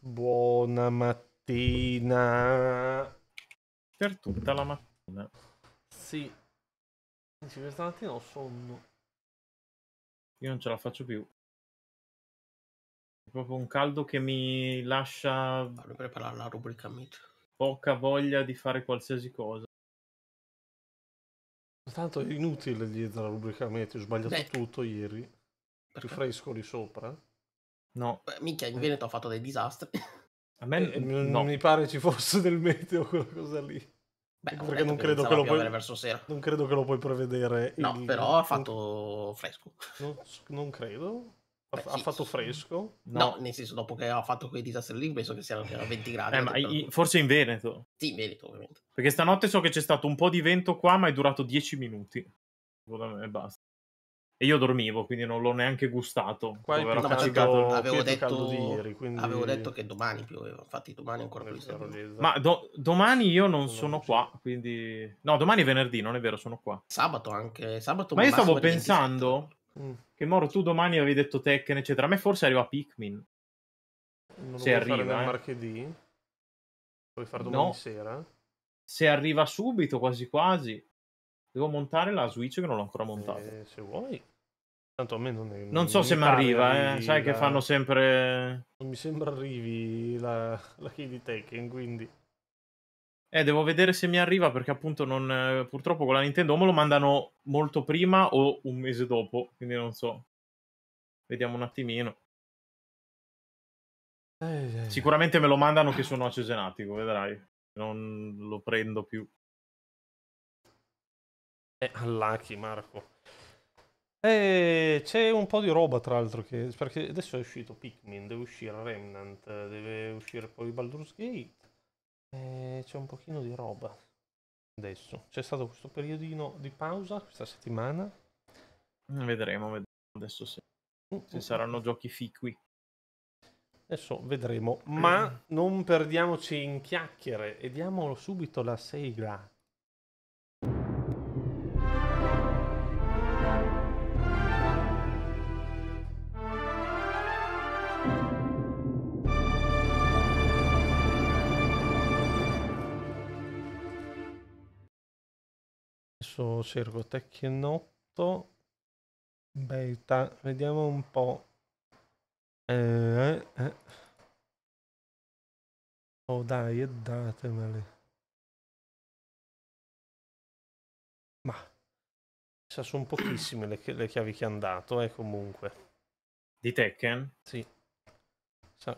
Buona mattina. Per tutta la mattina. Sì. Dici, questa mattina ho sonno. Io non ce la faccio più. È proprio un caldo che mi lascia... Vado a preparare la rubrica meet. Poca voglia di fare qualsiasi cosa. Tanto è inutile dietro la rubrica meteo, ho sbagliato Beh. tutto ieri. Perché? Più fresco lì sopra. No. Beh, minchia, in Veneto ha fatto dei disastri. A me eh, non no. mi pare ci fosse del meteo quella cosa lì. Beh, perché non credo, che lo puoi, verso sera. non credo che lo puoi prevedere. No, il... però ha fatto fresco. Non, non credo. Beh, ha sì. fatto fresco? No. no. nel senso, dopo che ha fatto quei disastri lì, penso che siano 20 gradi. Eh, ma i, forse in Veneto. Sì, in Veneto, ovviamente. Perché stanotte so che c'è stato un po' di vento qua, ma è durato 10 minuti. E basta. E io dormivo, quindi non l'ho neanche gustato. Qua no, cacicato, avevo, detto, di ieri, quindi... avevo detto che domani pioveva, infatti domani ancora più Ma do- domani io non, non sono qua, quindi... No, domani è venerdì, non è vero, sono qua. Sabato anche, sabato Ma io stavo pensando mm. che Moro, tu domani avevi detto Tekken, eccetera. A me forse arriva Pikmin. Non se arriva, fare eh. martedì? Puoi fare domani no. sera? Se arriva subito, quasi quasi. Devo montare la Switch che non l'ho ancora montata. Eh, se vuoi. Tanto a me non è. Non so se mi arriva, eh. sai che fanno sempre. Non mi sembra arrivi la, la key di Tekken, quindi. Eh, devo vedere se mi arriva perché appunto non, eh, purtroppo con la Nintendo o me lo mandano molto prima o un mese dopo, quindi non so. Vediamo un attimino. Eh, eh. Sicuramente me lo mandano che sono a Cesenatico, vedrai. Non lo prendo più. È eh, all'Aki, Marco. Eh, c'è un po' di roba tra l'altro che, perché adesso è uscito Pikmin, deve uscire Remnant, deve uscire poi Baldur's Gate, eh, c'è un pochino di roba adesso. C'è stato questo periodino di pausa questa settimana. Vedremo, vedremo adesso se, mm, se mm, saranno mm. giochi fiqui. Adesso vedremo, ma non perdiamoci in chiacchiere e diamolo subito la sigla. Facciamo cerco Tecnotto. Beta, vediamo un po'. Eh, eh. eh. Oh dai, e eh, datemele Ma sono pochissime le, le, chiavi che hanno dato, eh, comunque. Di Tekken? Sì.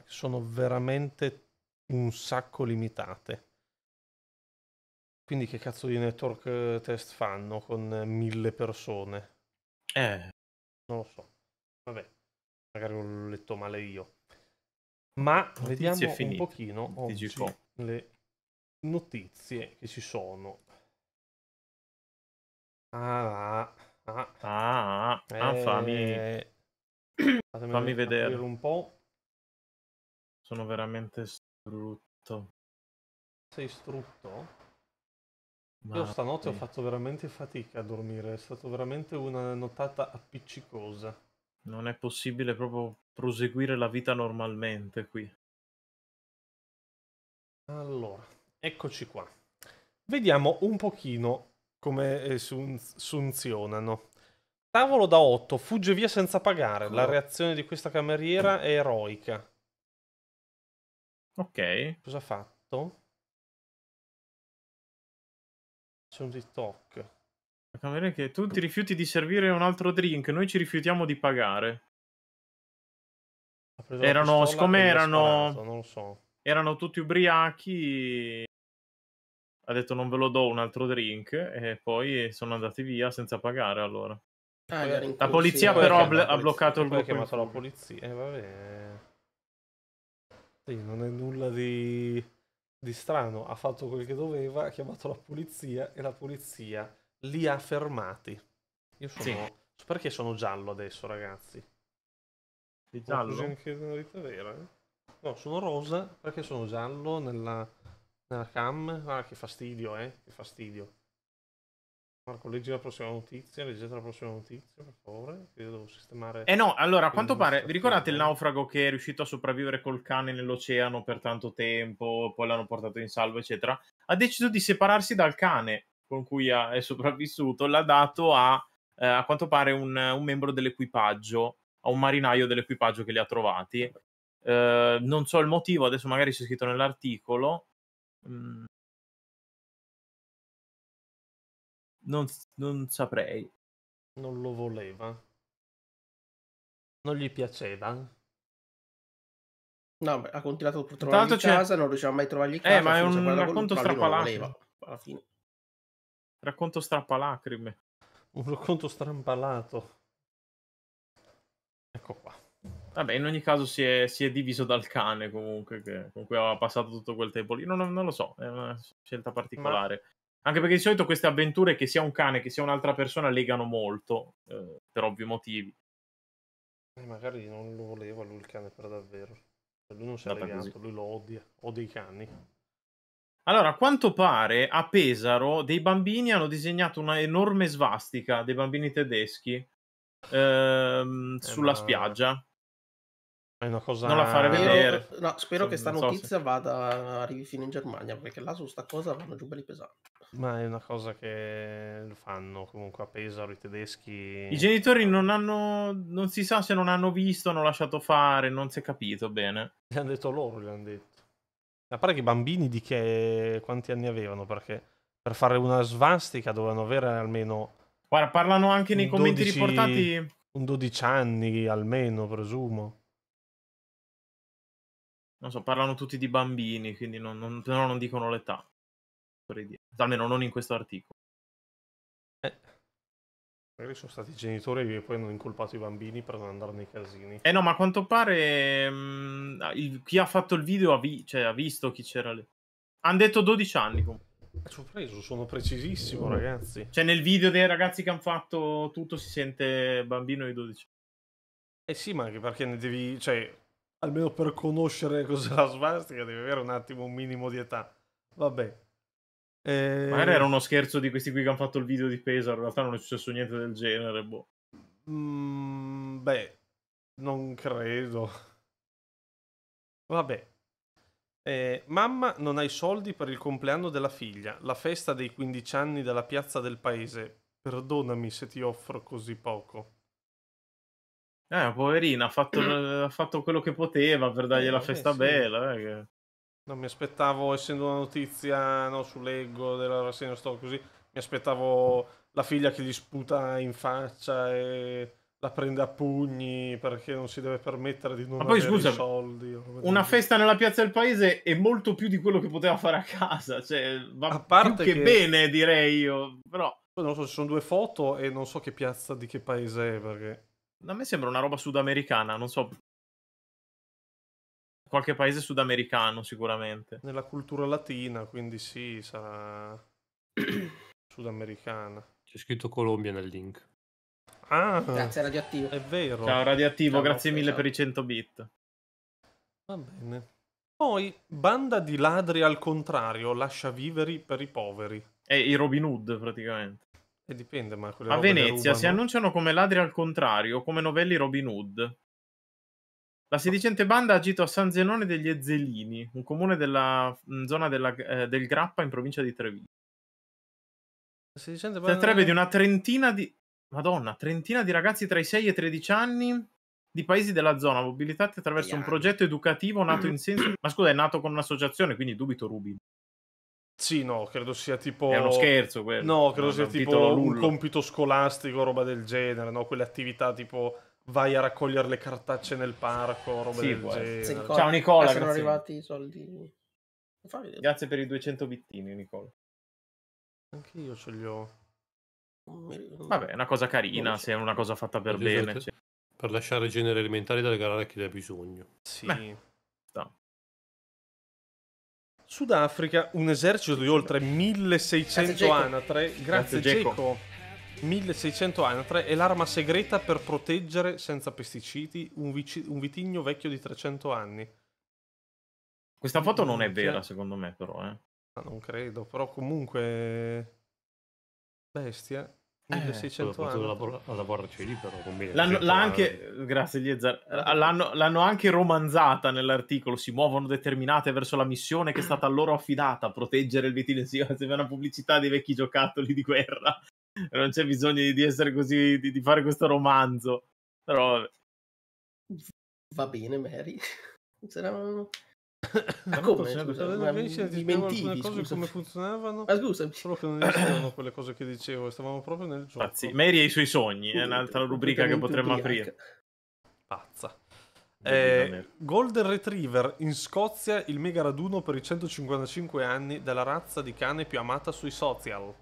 Sono veramente un sacco limitate. Quindi che cazzo di network test fanno con mille persone? Eh. Non lo so. Vabbè, magari l'ho letto male io. Ma notizie vediamo un pochino oggi le notizie che ci sono. Ah, ah, ah, ah, ah eh, fammi, fammi vedere un po'. Sono veramente strutto. Sei strutto? Ma Io stanotte sì. ho fatto veramente fatica a dormire, è stata veramente una nottata appiccicosa. Non è possibile proprio proseguire la vita normalmente qui. Allora, eccoci qua. Vediamo un pochino come funzionano. Eh, Tavolo da 8, fugge via senza pagare. La ecco. reazione di questa cameriera è eroica. Ok. Cosa ha fatto? C'è un TikTok. La camera che tu ti rifiuti di servire un altro drink, noi ci rifiutiamo di pagare. Erano, siccome erano... Non lo so. Erano tutti ubriachi. Ha detto non ve lo do un altro drink e poi sono andati via senza pagare allora. Ah, la, polizia, però ha, polizia, bloccato il gruppo. Ha chiamato la polizia. Eh, vabbè. Sì, non è nulla di di strano, ha fatto quel che doveva, ha chiamato la polizia e la polizia li ha fermati. Io sono... Sì. Perché sono giallo adesso, ragazzi? Di giallo? Anche nella vita vera, eh? No, sono rosa perché sono giallo nella, nella cam. Guarda ah, che fastidio, eh? Che fastidio. Marco, leggi la prossima notizia, leggete la prossima notizia, per favore. io devo sistemare. Eh no, allora, a quanto pare, vi ricordate il naufrago che è riuscito a sopravvivere col cane nell'oceano per tanto tempo, poi l'hanno portato in salvo, eccetera? Ha deciso di separarsi dal cane con cui ha, è sopravvissuto, l'ha dato a, eh, a quanto pare, un, un membro dell'equipaggio, a un marinaio dell'equipaggio che li ha trovati. Eh, non so il motivo, adesso magari c'è scritto nell'articolo. Mm, non, non saprei. Non lo voleva. Non gli piaceva. No, beh, ha continuato a trovarlo in c'è... casa, non riusciva mai a trovargli eh, casa. Eh, ma è un racconto strappalacrime. Alla fine. Racconto strappalacrime. Un racconto strampalato. Ecco qua. Vabbè, in ogni caso si è, si è diviso dal cane comunque, che, con cui aveva passato tutto quel tempo lì. Non, non lo so, è una scelta particolare. Anche perché di solito queste avventure, che sia un cane che sia un'altra persona, legano molto, eh, per ovvi motivi. E eh, magari non lo voleva lui il cane per davvero. Cioè, lui non si è legato, lui lo odia, odia i cani. Allora, a quanto pare a Pesaro dei bambini hanno disegnato una enorme svastica dei bambini tedeschi ehm, eh, sulla ma... spiaggia. È una cosa... Non la fare vedere. Spero, no, spero so, che sta notizia so se... vada, arrivi fino in Germania, perché là su sta cosa vanno giù belli pesanti. Ma è una cosa che fanno comunque a Pesaro i tedeschi. I genitori non hanno. non si sa se non hanno visto, hanno lasciato fare, non si è capito bene. Gli hanno detto loro, gli hanno detto. Ma pare che i bambini di che. quanti anni avevano? Perché per fare una svastica dovevano avere almeno. Guarda, parlano anche nei 12... commenti riportati. Un 12 anni almeno, presumo. Non so, parlano tutti di bambini, quindi non, non, però non dicono l'età. Per dire almeno non in questo articolo. Eh. Magari sono stati i genitori che poi hanno incolpato i bambini per non andare nei casini. Eh no, ma a quanto pare mh, mm, il, chi ha fatto il video ha, vi, cioè, ha visto chi c'era lì. Hanno detto 12 anni comunque. Eh, Ci ho preso, sono precisissimo ragazzi. Cioè nel video dei ragazzi che hanno fatto tutto si sente bambino di 12 anni. Eh sì, ma anche perché ne devi, cioè, almeno per conoscere cos'è la svastica devi avere un attimo un minimo di età. Vabbè. Eh... Magari era uno scherzo di questi qui che hanno fatto il video di Pesaro, in realtà non è successo niente del genere, boh. Mm, beh, non credo. Vabbè. Eh, mamma non hai soldi per il compleanno della figlia, la festa dei 15 anni della piazza del paese. Perdonami se ti offro così poco. Eh, poverina, ha fatto, ha fatto quello che poteva per dargli eh, la festa sì. bella. Eh, che... Non mi aspettavo, essendo una notizia no, sull'ego della rassegna storica così, mi aspettavo la figlia che gli sputa in faccia e la prende a pugni perché non si deve permettere di non Ma poi, scusa, soldi. Una festa nella piazza del paese è molto più di quello che poteva fare a casa, cioè va a parte che, che, bene direi io, però... Poi non so, ci sono due foto e non so che piazza di che paese è perché... A me sembra una roba sudamericana, non so qualche paese sudamericano sicuramente. Nella cultura latina, quindi sì, sarà sudamericana. C'è scritto Colombia nel link. Ah, grazie Radioattivo. È vero. Ciao Radioattivo, ciao, grazie mille per i 100 bit. Va bene. Poi, banda di ladri al contrario, lascia viveri per i poveri. È i Robin Hood praticamente. E dipende, ma A Venezia si annunciano come ladri al contrario, come novelli Robin Hood. La sedicente banda ha agito a San Zenone degli Ezzelini, un comune della mm, zona della, eh, del Grappa in provincia di Treviso. La sedicente banda... Si tratterebbe di una trentina di... Madonna, trentina di ragazzi tra i 6 e i 13 anni di paesi della zona, mobilitati attraverso un progetto educativo nato in senso... Ma scusa, è nato con un'associazione, quindi dubito Rubin. Sì, no, credo sia tipo... È uno scherzo quello. No, credo no, sia tipo un compito scolastico, roba del genere, no? Quelle attività tipo vai a raccogliere le cartacce nel parco, roba sì, del genere. Ciao Nicola, Sono arrivati i soldi. Grazie per i 200 bittini, Nicola. Anche io ce li ho. Vabbè, è una cosa carina, se è una cosa fatta per bene. Cioè. Per lasciare il genere elementare da regalare a chi ne ha bisogno. Sì. Beh, no. Sudafrica, un esercito di oltre 1600 grazie, anatre, grazie, grazie Geco. 1600 anatre è l'arma segreta per proteggere senza pesticidi un, vici- un vitigno vecchio di 300 anni. Questa foto non è vera, secondo me, però. Eh. Ah, non credo, però comunque. Bestia. 1600 eh, anni. Lavor- lavorarci lì, però. L'hanno, l'ha anche, grazie, Liezar. L'hanno, l'hanno, anche romanzata nell'articolo. Si muovono determinate verso la missione che è stata loro affidata, proteggere il vitilesio. Sembra una pubblicità dei vecchi giocattoli di guerra. non c'è bisogno di essere così, di, di fare questo romanzo. Però Va bene, Mary. Eh, Sarà... Ma come? Scusa, scusa, ma come funzionavano. Ma scusa, solo che non esistevano quelle cose che dicevo, stavamo proprio nel gioco. Pazzi. Mary e i suoi sogni, è un'altra rubrica che potremmo aprire. Pazza. Eh, Golden Retriever in Scozia il mega raduno per i 155 anni della razza di cane più amata sui social.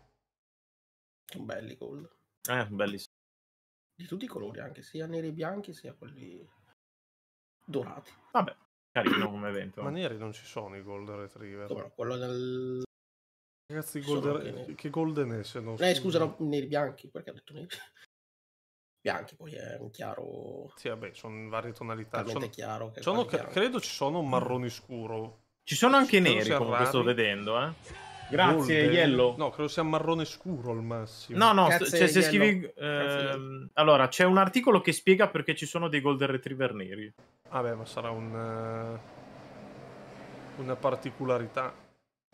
Belli gold. Eh, bellissimo. Di tutti i colori, anche sia neri e bianchi sia quelli dorati. Vabbè, carino come evento. Ma neri non ci sono i Gold Retriever. però quello del... Ragazzi, golden... che, che Golden è se non... Eh, scusa, no, neri bianchi, perché ho detto neri? Bianchi, poi è un chiaro... Sì, vabbè, sono in varie tonalità. Sono... Chiaro, sono... chiaro, Credo ci sono un marrone scuro. Ci sono anche ci neri, come sto vedendo, eh. Grazie, Golden. Yellow. No, credo sia marrone scuro al massimo. No, no, Grazie, cioè, se scrivi... Ehm, allora, c'è un articolo che spiega perché ci sono dei Golden Retriever neri. Vabbè, ma sarà un... Uh, una particolarità.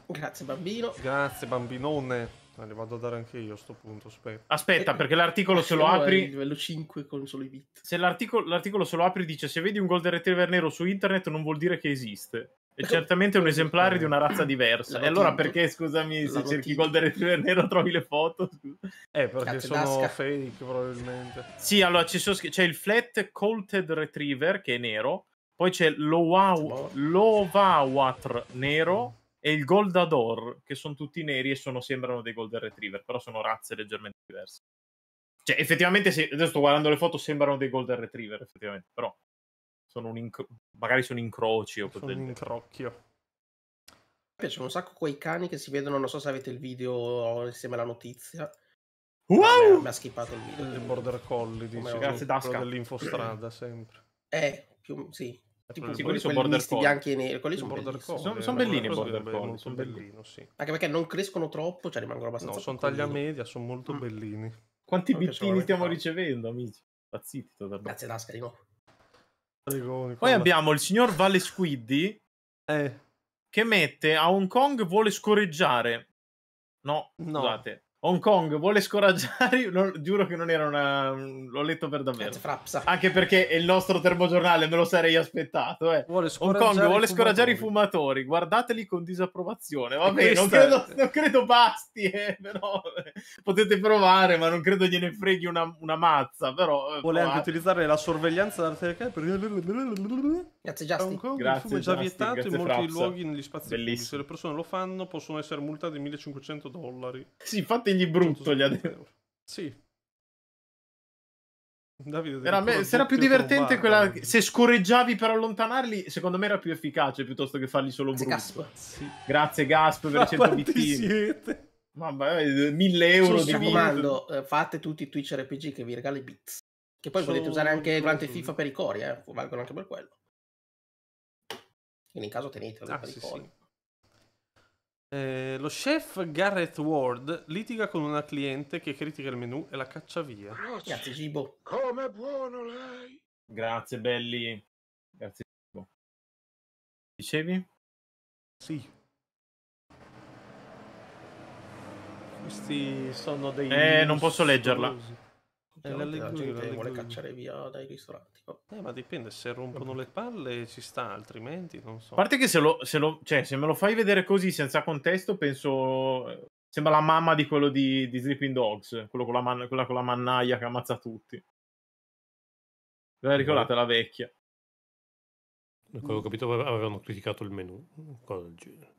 Grazie, bambino. Grazie, bambinone. Ah, le vado a dare anche io a sto punto. Aspetta, aspetta eh, perché l'articolo eh, se lo apri. livello 5 con solo i bit. Se l'articolo, l'articolo se lo apri, dice: Se vedi un Golden Retriever nero su internet, non vuol dire che esiste. È certamente un esemplare di una razza diversa. E allora perché, scusami, se cerchi Golden Retriever nero trovi le foto? Eh, perché Cazzo sono nasca. fake probabilmente. Sì, allora c'è il Flat Colted Retriever che è nero, poi c'è boh. l'Ovawatr nero e il Goldador che sono tutti neri e sono, sembrano dei Golden Retriever, però sono razze leggermente diverse. Cioè, effettivamente, se, adesso sto guardando le foto, sembrano dei Golden Retriever, effettivamente, però sono un incro- magari sono incroci o sono un incrocchio. Mi piacciono un sacco quei cani che si vedono, non so se avete il video insieme alla notizia. Wow! Mi ha schippato il video. Il border collie, dici, grazie Dasca. dell'infostrada sempre. Eh, più, sì. Tipo, sì, quelli sono border collie. bianchi e neri, quelli sono border collie. Sono, sono bellini i border collie, sono bellini, sì. Anche perché non crescono troppo, cioè rimangono abbastanza No, sono taglia media, sono molto mm. bellini. Quanti bittini stiamo ricevendo, amici? Pazziti Grazie Dasca di poi abbiamo il signor Vale Squiddy eh. che mette a Hong Kong vuole scorreggiare. No, no, scusate. Hong Kong vuole scoraggiare, non, giuro che non era una... l'ho letto per davvero. Anche perché è il nostro termogiornale, me lo sarei aspettato. Eh. Hong Kong vuole scoraggiare i fumatori, guardateli con disapprovazione. Vabbè, non non credo, basti, eh, però eh, potete provare, ma non credo gliene freghi una, una mazza. Però, eh, vuole provate. anche utilizzare la sorveglianza della telecamera per... Grazie Justin. Hong Kong grazie, il fumo è già vietato in molti Fraps. luoghi negli spazi Bellissimo. Se le persone lo fanno possono essere multate 1500 dollari. Sì, infatti digli brutto, gli ha detto. Sì. era, me, se era più divertente quella... Se scorreggiavi per allontanarli, secondo me era più efficace piuttosto che farli solo brutto. Gasp. Sì. Grazie Gasp per Ma 100 vittime. siete? Mamma, 1000 eh, euro Su, di raccomando, eh, fate tutti i Twitch RPG che vi regala i bits. Che poi so... potete usare anche durante FIFA per i cori, eh. Valgono anche per quello. Quindi in caso tenete ah, per sì, i cori. Sì. Eh, lo chef Gareth Ward litiga con una cliente che critica il menù e la caccia via. Grazie, cibo. Com'è buono lei. Grazie, belli. Grazie, cibo. Dicevi? Sì. Questi sono dei... Eh, non posso leggerla e la gente vuole cacciare via dai ristoranti. No? Eh, ma dipende, se rompono le palle ci sta, altrimenti non so. A parte che se, lo, se, lo, cioè, se me lo fai vedere così senza contesto, penso... Sembra la mamma di quello di, di Sleeping Dogs, quello con la, man- quella con la mannaia che ammazza tutti. Ve la ricordate no. la vecchia? Da quello ho capito avevano criticato il menu, cosa del genere.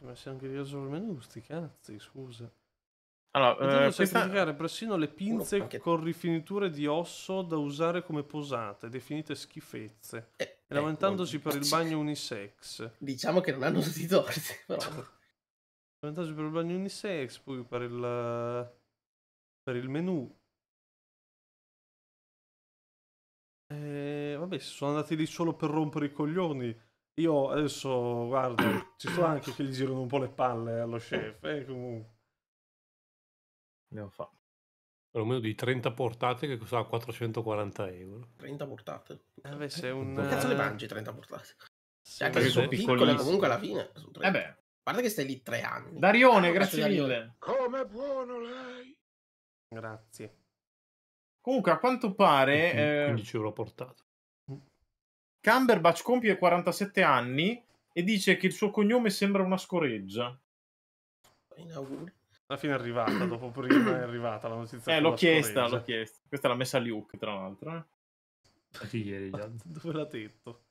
Ma siamo anche io solo il menu, sti cazzi, scusa. Allora, eh, questa... persino le pinze con rifiniture di osso da usare come posate, definite schifezze, eh, e ecco, lamentandosi eh, per il bagno unisex. Diciamo che non hanno tutti i torti, però. lamentandosi per il bagno unisex, poi per il, per il menù. Eh, vabbè, sono andati lì solo per rompere i coglioni. Io adesso, guardo, ci sono anche che gli girano un po' le palle allo chef, eh, comunque. Abbiamo fatto. Perlomeno di 30 portate che costava 440 euro. 30 portate? Eh un... cazzo le eh, mangi 30 portate? Sì, cioè, anche se sono piccole comunque alla fine sono 30. Eh Guarda che stai lì tre anni. Darione, ah, grazie, grazie mille. Come buono lei. Grazie. Comunque, a quanto pare... 15 eh... euro portato. Camberbatch compie 47 anni e dice che il suo cognome sembra una scoreggia. In auguri alla fine è arrivata, dopo prima è arrivata la notizia. Eh, l'ho chiesta, l'ho chiesta. Questa l'ha messa Luke, tra l'altro. Eh. Ieri, Dove l'ha detto?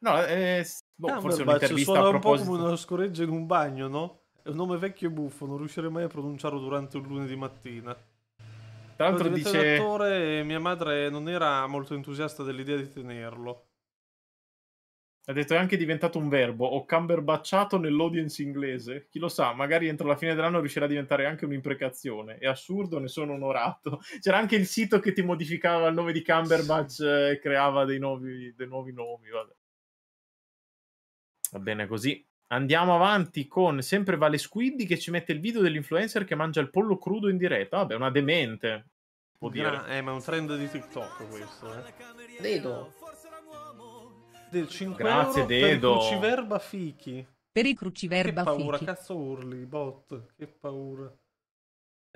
No, eh, boh, ah, forse un'intervista suona a proposito. un po' come uno scoreggio in un bagno, no? È un nome vecchio e buffo, non riuscirei mai a pronunciarlo durante un lunedì mattina. Tra l'altro dice... attore mia madre non era molto entusiasta dell'idea di tenerlo. Ha detto è anche diventato un verbo, ho camberbacciato nell'audience inglese. Chi lo sa, magari entro la fine dell'anno riuscirà a diventare anche un'imprecazione. È assurdo, ne sono onorato. C'era anche il sito che ti modificava il nome di Cumberbatch eh, e creava dei nuovi, dei nuovi nomi. Vabbè. Va bene così. Andiamo avanti con sempre Vale Squiddy che ci mette il video dell'influencer che mangia il pollo crudo in diretta. Vabbè, una demente. Può dire. Eh, ma è un trend di TikTok questo, eh. Vedo del 5 Grazie, Dedo. per i cruciverba fichi. Per i cruciverba fichi. Che paura, fichi. cazzo urli, bot, che paura.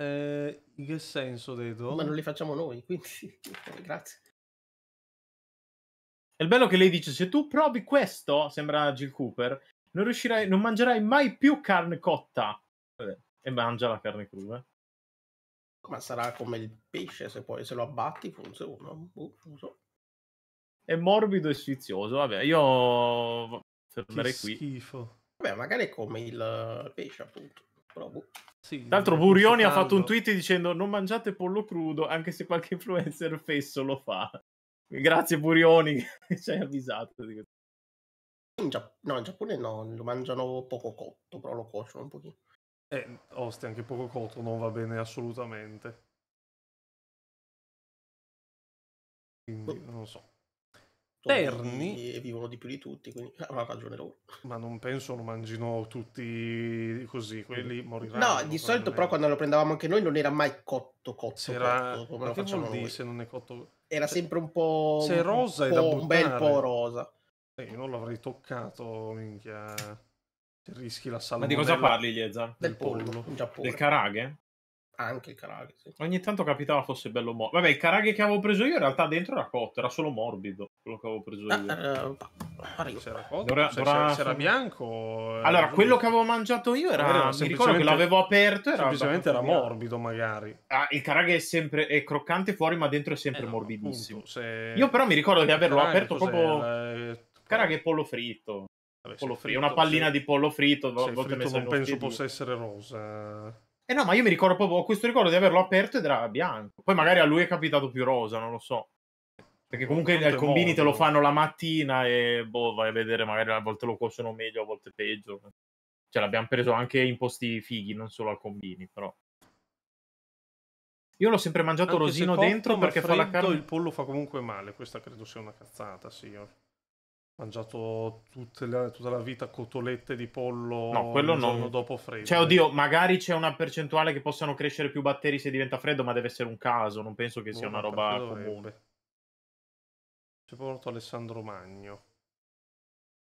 Eh, in che senso, Dedo? Ma non li facciamo noi, quindi grazie. È il bello che lei dice, se tu provi questo, sembra Jill Cooper, non riuscirai, non mangerai mai più carne cotta. e mangia la carne cruda. Ma sarà come il pesce, se poi se lo abbatti funziona. Uh, non so è morbido e sfizioso. Vabbè, io fermerei che qui. Schifo. Vabbè, magari è come il eh, pesce, appunto. Boh. Sì, Tra l'altro Burioni ha fatto un tweet dicendo non mangiate pollo crudo, anche se qualche influencer fesso lo fa. Grazie Burioni che ci hai avvisato. In Gia- no, in Giappone no, lo mangiano poco cotto, però lo cuociono un pochino. Eh, ostia, anche poco cotto non va bene assolutamente. Quindi, boh. non lo so. Terni e vivono di più di tutti, quindi hanno ragione loro. Ma non penso lo mangino tutti così, quelli moriranno. No, di solito però quando lo prendevamo anche noi non era mai cotto cotto, C'era... cotto come lo facciamo noi. Se non è cotto... Era sempre un po' Se rosa un, po', buttare... un bel po' rosa. Eh, io non l'avrei toccato, minchia. Rischi la salmonella. Ma di cosa parli, Lieza? Del, del pollo. pollo. Del karage? Anche il karage, sì. Ogni tanto capitava fosse bello morbido. Vabbè, il karage che avevo preso io in realtà dentro era cotto, era solo morbido quello che avevo preso ah, io. Ah, eh, c'era cotto, Dora, cioè, Dora... c'era bianco. Eh, allora, quello che avevo mangiato io era, mi ricordo che l'avevo aperto era semplicemente era morbido magari. Ah, il karage è sempre è croccante fuori, ma dentro è sempre eh no, morbidissimo. Appunto, se... Io però mi ricordo di averlo karage, aperto proprio la... Eh, karage pollo fritto. Vabbè, pollo fritto, fritto, una pallina se... di pollo fritto, se, se fritto non penso possa essere rosa. Eh no, ma io mi ricordo proprio, ho questo ricordo di averlo aperto ed era bianco. Poi magari a lui è capitato più rosa, non lo so. Perché comunque al combini modo. te lo fanno la mattina e boh, vai a vedere, magari a volte lo cuociono meglio, a volte peggio. Cioè l'abbiamo preso anche in posti fighi, non solo al combini, però. Io l'ho sempre mangiato anche rosino cotto, dentro perché freddo, fa la carne. il pollo fa comunque male, questa credo sia una cazzata, sì. Io mangiato la, tutta la vita cotolette di pollo no, quello il giorno no. dopo freddo. Cioè, oddio, magari c'è una percentuale che possano crescere più batteri se diventa freddo, ma deve essere un caso, non penso che boh, sia no, una roba comune. C'è morto Alessandro Magno.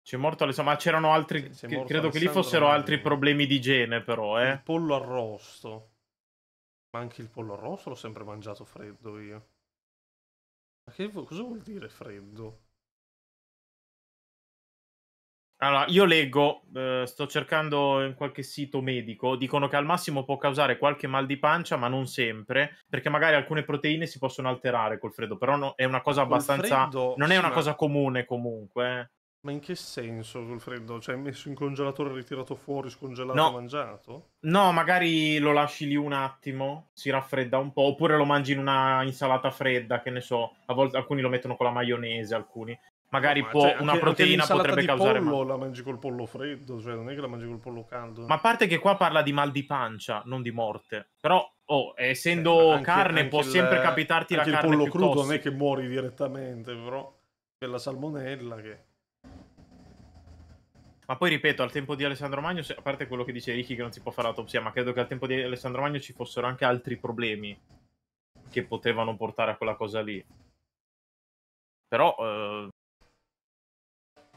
C'è morto Alessandro, ma c'erano altri, c'è, c'è credo Alessandro che lì fossero Magno. altri problemi di igiene però, eh. Il pollo arrosto. Ma anche il pollo arrosto l'ho sempre mangiato freddo io. Ma che cosa vuol dire freddo? Allora, io leggo, eh, sto cercando in qualche sito medico, dicono che al massimo può causare qualche mal di pancia, ma non sempre, perché magari alcune proteine si possono alterare col freddo, però no, è una cosa col abbastanza... Freddo, non è una ma... cosa comune comunque. Eh. Ma in che senso col freddo? Cioè, messo in congelatore, ritirato fuori, scongelato, no. mangiato? No, magari lo lasci lì un attimo, si raffredda un po', oppure lo mangi in una insalata fredda, che ne so. A volte alcuni lo mettono con la maionese, alcuni magari no, può, cioè, una anche, proteina anche potrebbe causare pollo, mal. la mangi col pollo freddo, cioè non è che la mangi col pollo caldo. Ma a parte che qua parla di mal di pancia, non di morte. Però oh, essendo eh, anche, carne può il, sempre capitarti la carne il pollo crudo tossica. non è che muori direttamente, però per la salmonella che ma poi ripeto, al tempo di Alessandro Magno, a parte quello che dice Ricky che non si può fare l'autopsia, ma credo che al tempo di Alessandro Magno ci fossero anche altri problemi che potevano portare a quella cosa lì. Però eh,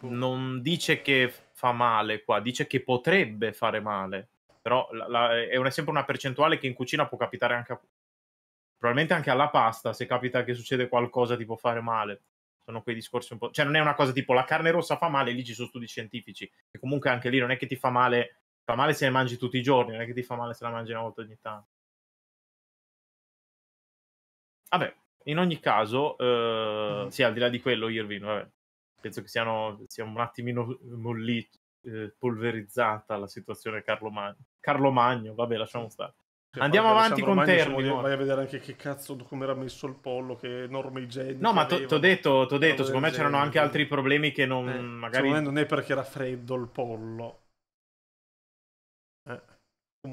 Boh. non dice che fa male qua, dice che potrebbe fare male. Però la, la, è una, sempre una percentuale che in cucina può capitare anche a, probabilmente anche alla pasta, se capita che succede qualcosa ti può fare male. Sono quei discorsi un po'... Cioè non è una cosa tipo la carne rossa fa male, lì ci sono studi scientifici. E comunque anche lì non è che ti fa male, fa male se ne mangi tutti i giorni, non è che ti fa male se la mangi una volta ogni tanto. Vabbè, in ogni caso, eh, mm. sì, al di là di quello, Irving, vabbè penso che siano, sia un attimino molli, eh, eh, polverizzata la situazione Carlo Magno. Carlo Magno, vabbè, lasciamo mm. stare. Cioè, Andiamo avanti con Termoli. Voglio, vai a vedere anche che cazzo come era messo il pollo, che enorme igieniche. No, ma ti ho detto, t'ho detto secondo me c'erano anche altri problemi che non. Eh, magari... Secondo me non è perché era freddo il pollo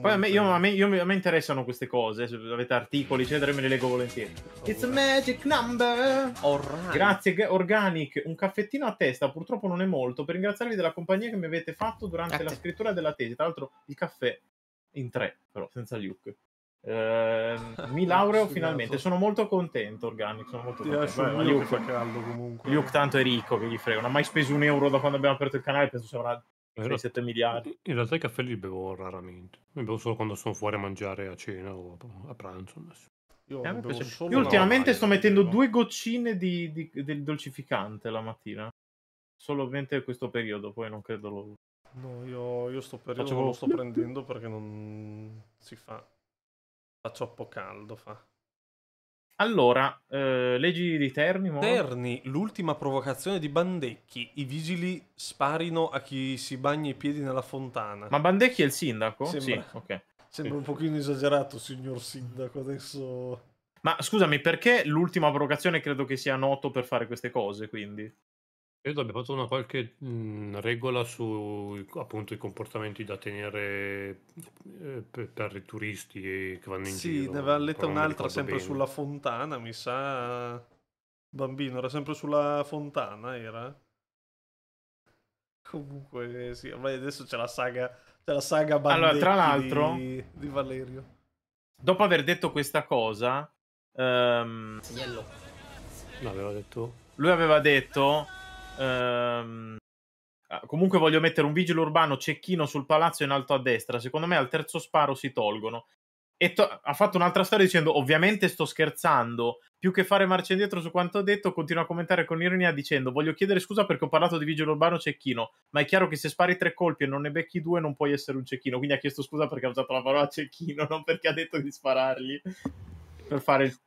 poi a me, io, a, me, io, a me, interessano queste cose, se avete articoli, eccetera, me li leggo volentieri. It's a magic number! Right. Grazie, Organic. Un caffettino a testa, purtroppo non è molto, per ringraziarvi della compagnia che mi avete fatto durante Grazie. la scrittura della tesi. Tra l'altro, il caffè in tre, però, senza Luke. Eh, mi laureo finalmente, sono molto contento. Organic, sono molto Ti contento. Vabbè, Luke, caldo, comunque. Luke tanto è ricco che gli frega. Non ha mai speso un euro da quando abbiamo aperto il canale. Penso sia una realtà, 7 miliardi. In realtà i caffè li bevo raramente, li bevo solo quando sono fuori a mangiare a cena o a pranzo. Io, eh, Io ultimamente sto mettendo no. due goccine di, di, del dolcificante la mattina solamente questo periodo, poi non credo lo... No, io, io sto periodo lo sto prendendo perché non si fa... Fa troppo caldo, fa. Allora, eh, leggi di Terni. Mo? Terni, l'ultima provocazione di Bandecchi. I vigili sparino a chi si bagna i piedi nella fontana. Ma Bandecchi è il sindaco? Sembra, sì, ok. Sembra sì. un pochino esagerato, signor sindaco, adesso... Ma scusami, perché l'ultima provocazione credo che sia noto per fare queste cose, quindi? Credo abbia fatto una qualche mhmm, regola su appunto i comportamenti da tenere eh, per, i turisti che vanno in sì, giro. Sì, ne aveva letta un'altra sempre bene. sulla fontana, mi sa. Bambino, era sempre sulla fontana, era. Comunque, sì, ormai adesso c'è la saga, c'è la saga allora, tra l'altro, di, di, Valerio. Dopo aver detto questa cosa, um... L'aveva detto? Lui aveva detto Ehm, ah, comunque voglio mettere un vigile urbano cecchino sul palazzo in alto a destra. Secondo me al terzo sparo si tolgono. E to- ha fatto un'altra storia dicendo: Ovviamente sto scherzando. Più che fare marcia indietro su quanto ho detto, continua a commentare con ironia dicendo: Voglio chiedere scusa perché ho parlato di vigile urbano cecchino. Ma è chiaro che se spari tre colpi e non ne becchi due, non puoi essere un cecchino. Quindi ha chiesto scusa perché ha usato la parola cecchino, non perché ha detto di sparargli. Per fare il.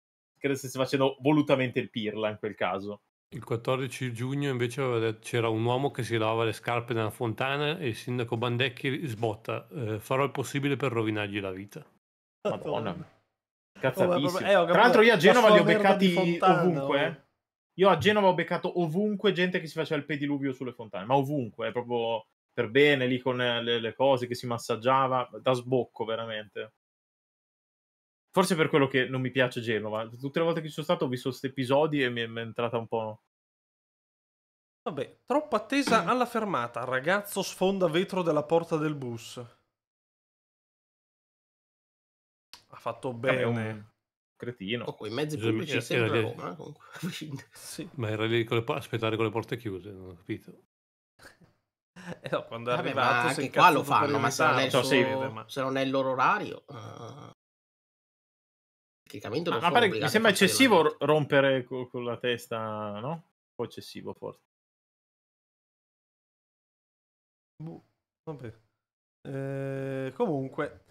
Credo stesse facendo volutamente il pirla in quel caso. Il 14 giugno invece c'era un uomo che si lava le scarpe nella fontana e il sindaco Bandecchi sbotta, eh, farò il possibile per rovinargli la vita. Madonna. Cazzatissimo. Oh, eh, Tra l'altro io a Genova li ho beccati ovunque. Oh. Eh. Io a Genova ho beccato ovunque gente che si faceva il pediluvio sulle fontane, ma ovunque, eh, proprio per bene, lì con le, le cose che si massaggiava, da sbocco veramente. Forse per quello che non mi piace Genova. Tutte le volte che ci sono stato ho visto questi episodi e mi è, mi è entrata un po'. Vabbè, troppa attesa alla fermata. Ragazzo sfonda vetro della porta del bus. Ha fatto bene. Vabbè, un cretino. Oh, i mezzi pubblici era, Roma, sì. Ma era lì con le, aspettare con le porte chiuse, non ho capito. Eh no, quando è Vabbè, arrivato, anche qua lo fanno, ma se non, suo, se non, è il loro orario. Uh... Tecnicamente non ah, sono mi sembra eccessivo rompere con, con, la testa, no? Un po' eccessivo forse. Buh, vabbè. Eh, comunque,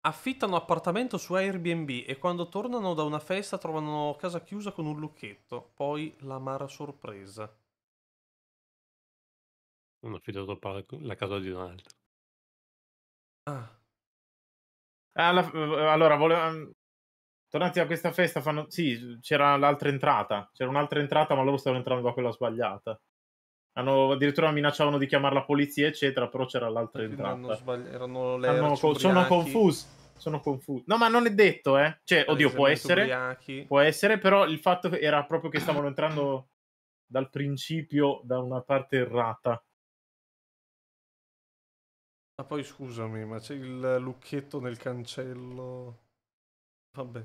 affittano appartamento su Airbnb e quando tornano da una festa trovano casa chiusa con un lucchetto. Poi l'amara sorpresa. Non ho affittato la casa di un altro. Ah. ah allora, volevo, Tornati a questa festa, fanno... sì, c'era l'altra entrata, c'era un'altra entrata, ma loro stavano entrando da quella sbagliata. Hanno, addirittura minacciavano di chiamare la polizia, eccetera, però c'era l'altro entrata. Sbagli- erano le co- sono confuso Sono confuso. No, ma non è detto, eh. Cioè, Ad oddio, può essere. Ubriachi. Può essere, però il fatto era proprio che stavano entrando dal principio da una parte errata. Ma poi scusami, ma c'è il lucchetto nel cancello. Vabbè.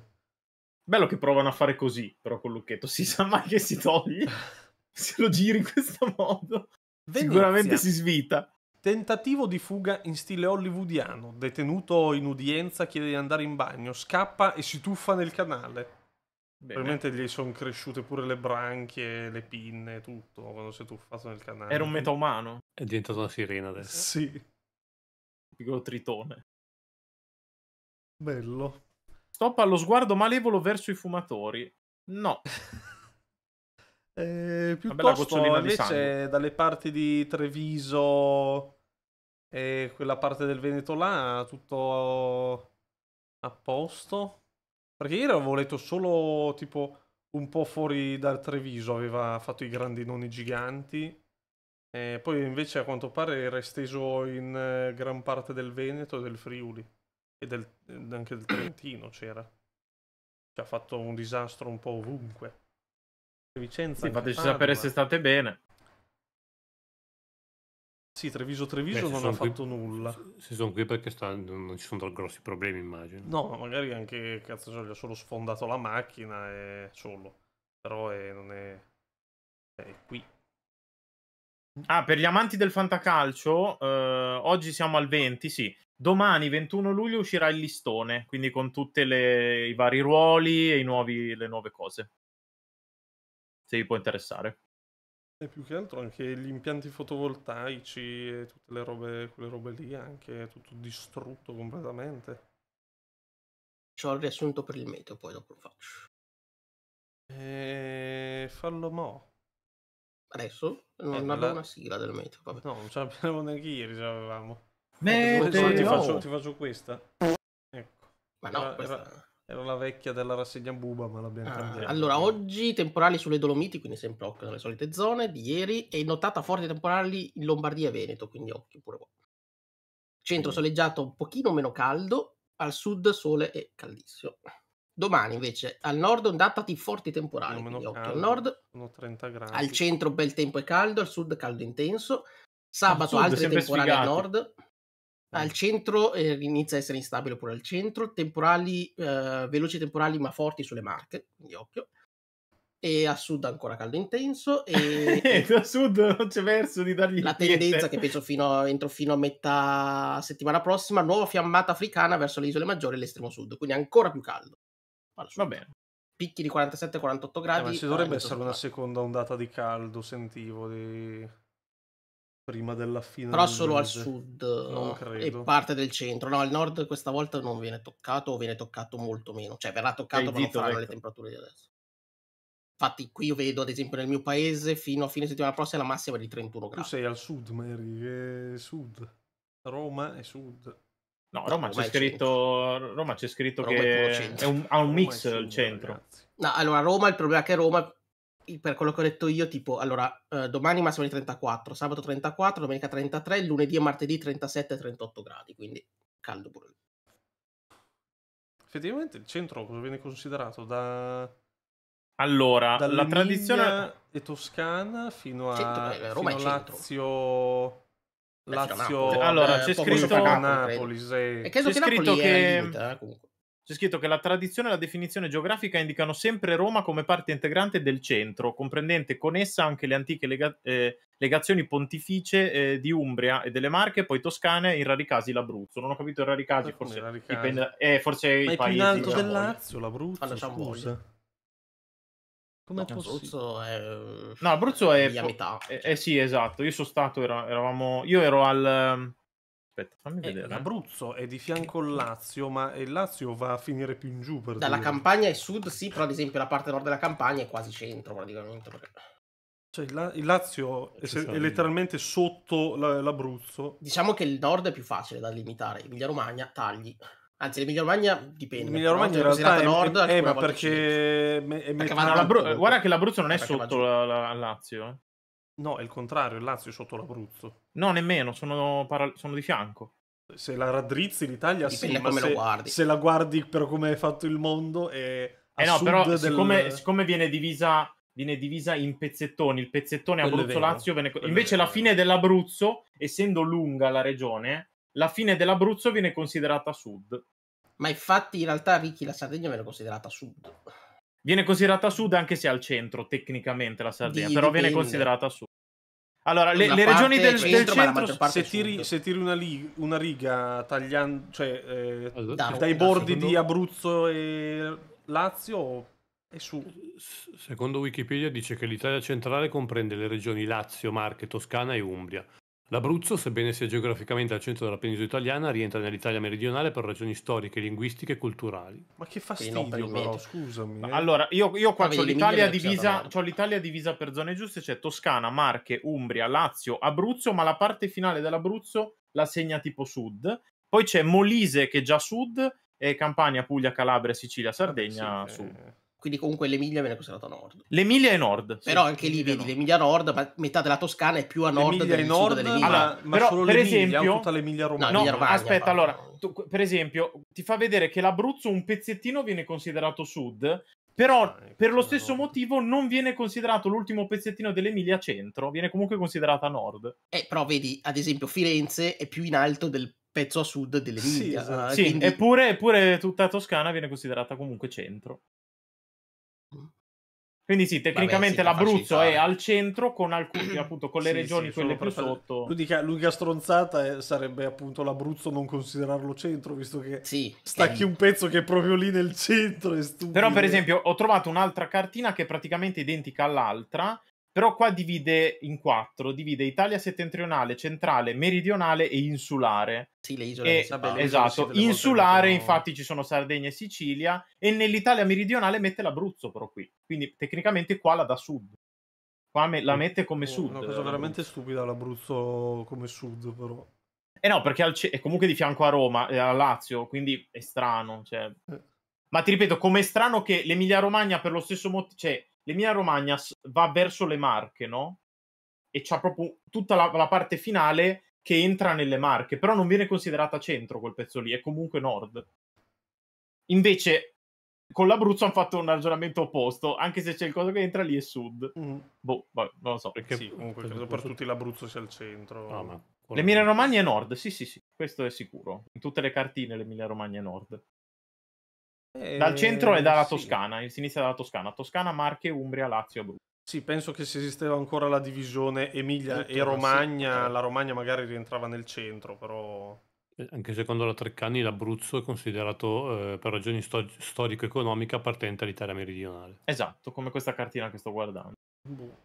Bello che provano a fare così, però col lucchetto si sa mai che si toglie. Se lo giri in questo modo, Venezia. sicuramente si svita. Tentativo di fuga in stile hollywoodiano. Detenuto in udienza chiede di andare in bagno, scappa e si tuffa nel canale. Bene. Probabilmente gli sono cresciute pure le branchie, le pinne, tutto quando si è tuffato nel canale. Era un metaumano. È diventato una sirena adesso. Sì. Un piccolo tritone. Bello. Stop allo sguardo malevolo verso i fumatori. No. eh, piuttosto Vabbè, invece dalle parti di Treviso e quella parte del Veneto là tutto a posto. Perché ieri avevo letto solo tipo un po' fuori dal Treviso, aveva fatto i grandi noni giganti. E poi invece a quanto pare era esteso in eh, gran parte del Veneto e del Friuli e del, anche del Trentino c'era. Ci ha fatto un disastro un po' ovunque. Vicenza, sì, fateci Padova. sapere se state bene. Sì, Treviso Treviso Beh, non ha fatto nulla. Se sono qui perché sta, non ci sono grossi problemi, immagino. No, magari anche cazzo, gli ha solo sfondato la macchina e solo. Però è, eh, non è, è qui. Ah, per gli amanti del fantacalcio, eh, oggi siamo al 20, sì. Domani, 21 luglio, uscirà il listone, quindi con tutti i vari ruoli e nuovi, le nuove cose. Se vi può interessare. E più che altro anche gli impianti fotovoltaici e tutte le robe, quelle robe lì, anche tutto distrutto completamente. C'ho il riassunto per il meteo, poi dopo lo faccio. E... Eh, fallo mo'. Adesso? Eh, non eh, avevo la... una sigla del metro. Vabbè. No, non ce l'abbiamo neanche ieri, ce l'avevamo. Meteo! Ti faccio, ti faccio questa. Ecco. Ma no, era, questa... Era, la vecchia della rassegna Buba, ma l'abbiamo ah, cambiata. Allora, oggi temporali sulle Dolomiti, quindi sempre occhio nelle solite zone di ieri, e notata forti temporali in Lombardia e Veneto, quindi occhio pure qua. Centro mm. soleggiato un pochino meno caldo, al sud sole è caldissimo. Domani invece al nord ondata di forti temporali, meno quindi 8 al nord, 30 gradi. al centro bel tempo e caldo, al sud caldo intenso, sabato al sud, altri temporali sfigati. al nord, al eh. centro eh, inizia a essere instabile pure al centro, temporali, eh, veloci temporali ma forti sulle marche, quindi occhio. E a sud ancora caldo intenso. E a sud non c'è verso di dargli La niente. tendenza che penso fino a, entro fino a metà settimana prossima, nuova fiammata africana verso le isole maggiori e l'estremo sud, quindi ancora più caldo. Va bene. Picchi di 47-48 gradi. Eh, ma ci dovrebbe essere una seconda ondata di caldo, sentivo, di... prima della fine. Però del solo mese. al sud non eh, credo. e parte del centro. No, al nord questa volta non viene toccato o viene toccato molto meno. Cioè verrà toccato, ma non faranno le ecco. temperature di adesso. Infatti, qui io vedo, ad esempio, nel mio paese, fino a fine settimana prossima la massima è di 31 gradi. Tu sei al sud, Mary, è sud. Roma è sud. No, Roma, c'è, scritto, Roma c'è scritto Roma che un, ha un mix il centro. Ragazzi. No, allora Roma, il problema è che Roma, per quello che ho detto io, tipo, allora, eh, domani massimo di 34, sabato 34, domenica 33, lunedì e martedì 37-38 gradi, quindi caldo pure Effettivamente il centro viene considerato da... Allora, la tradizione... e Toscana fino a, centro, eh, Roma fino Lazio... Lazio, cioè, allora c'è scritto Napoli, sei... c'è scritto che aiuta, eh, c'è scritto che la tradizione e la definizione geografica indicano sempre Roma come parte integrante del centro, comprendente con essa anche le antiche lega- eh, legazioni pontificie eh, di Umbria e delle Marche, poi Toscane e in rari casi l'Abruzzo. Non ho capito in rari casi, forse, rari casi. Dipende, eh, forse Ma i paesi. Ma più in alto del diciamo, Lazio, l'Abruzzo, allora, diciamo, scusa. scusa. Come no, Abruzzo è... No, Abruzzo è... a metà. Eh, cioè. sì, esatto. Io sono stato, era, eravamo... Io ero al... Aspetta, fammi eh, vedere. Eh, Abruzzo è di fianco al Lazio, ma il Lazio va a finire più in giù. Per Dalla dire. campagna è sud, sì, però ad esempio la parte nord della campagna è quasi centro praticamente. Perché... Cioè, il, la- il Lazio è, se- è, letteralmente sotto l'Abruzzo. Diciamo che il nord è più facile da limitare. Emilia Romagna, tagli. Anzi, l'Emilia Romagna dipende. L'Emilia Romagna no? in realtà è nord, eh, ma perché... perché, perché Bru- guarda che l'Abruzzo non è sotto la, la, la, Lazio. Eh? No, è il contrario, il Lazio è sotto l'Abruzzo. No, nemmeno, sono, para- sono di fianco. Se la raddrizzi l'Italia dipende sì, ma se, se, la guardi per come è fatto il mondo è... Eh no, però del... siccome, siccome viene divisa viene divisa in pezzettoni. Il pezzettone Abruzzo-Lazio viene... Invece la fine dell'Abruzzo, essendo lunga la regione, la fine dell'Abruzzo viene considerata sud. Ma infatti in realtà Ricky la Sardegna viene considerata sud. Viene considerata sud anche se è al centro tecnicamente la Sardegna, Di, però dipende. viene considerata sud. Allora, le, le regioni del centro, del centro se, tiri, se, tiri, una, li, una riga tagliando, cioè, eh, da, dai da, bordi secondo... di Abruzzo e Lazio, è su. Secondo Wikipedia dice che l'Italia centrale comprende le regioni Lazio, Marche, Toscana e Umbria. L'Abruzzo, sebbene sia geograficamente al centro della penisola italiana, rientra nell'Italia meridionale per ragioni storiche, linguistiche e culturali. Ma che fastidio, però, scusami. Eh. Allora, io, io qua ho l'Italia, divisa, ho l'Italia, divisa, per zone giuste, c'è cioè Toscana, Marche, Umbria, Lazio, Abruzzo, ma la parte finale dell'Abruzzo la segna tipo sud. Poi c'è Molise che è già sud e Campania, Puglia, Calabria, Sicilia, Sardegna sì, sud. Eh quindi comunque l'Emilia viene considerata nord. L'Emilia è nord. Però anche lì vedi l'Emilia nord, ma metà della Toscana è più a nord del nord, dell'Emilia. Allora, ma però, solo per esempio, tutta l'Emilia Romagna. No, Romagna, aspetta, ma... allora, tu, per esempio, ti fa vedere che l'Abruzzo un pezzettino viene considerato sud, però ah, ecco, per lo stesso motivo non viene considerato l'ultimo pezzettino dell'Emilia centro, viene comunque considerata nord. Eh, però vedi, ad esempio, Firenze è più in alto del pezzo a sud dell'Emilia. Sì, esatto. Ah, sì quindi... eppure, eppure tutta Toscana viene considerata comunque centro. Quindi sì, tecnicamente Vabbè, sì, l'Abruzzo è al centro con alcuni, appunto, con le sì, regioni sì, quelle più sotto. L'unica, l'unica stronzata è, sarebbe appunto l'Abruzzo non considerarlo centro, visto che stacchi un pezzo che è proprio lì nel centro. Però per esempio ho trovato un'altra cartina che è praticamente identica all'altra, però qua divide in quattro, divide Italia settentrionale, centrale, meridionale e insulare. Sì, le isole. E, vabbè, esatto, insulare molto... infatti ci sono Sardegna e Sicilia e nell'Italia meridionale mette l'Abruzzo però qui. Quindi tecnicamente qua la da sud. Qua me, la mette come sud. Una cosa eh, veramente stupida l'Abruzzo come sud però. Eh no, perché al, è comunque di fianco a Roma, eh, a Lazio, quindi è strano. Cioè. Eh. Ma ti ripeto, com'è strano che l'Emilia Romagna per lo stesso motivo... Cioè, l'Emilia Romagna va verso le Marche, no? E c'ha proprio tutta la, la parte finale che entra nelle Marche, però non viene considerata centro quel pezzo lì, è comunque nord. Invece con l'Abruzzo hanno fatto un ragionamento opposto, anche se c'è il coso che entra lì è sud. Mm. Boh, vabbè, non lo so. Perché sì, comunque credo per tutti l'Abruzzo sia il centro. No, ah, ma... L'Emilia Romagna è nord, sì sì sì, questo è sicuro. In tutte le cartine l'Emilia Romagna è nord. Dal centro eh, è dalla sì. Toscana, il sinistra è dalla Toscana, Toscana, Marche, Umbria, Lazio, Abruzzo. Sì, penso che se esisteva ancora la divisione Emilia Tutto, e Romagna, sì. Certo. la Romagna magari rientrava nel centro, però... Eh, anche secondo la Treccani l'Abruzzo è considerato eh, per ragioni sto- storico-economiche appartenente all'Italia meridionale. Esatto, come questa cartina che sto guardando. Boh.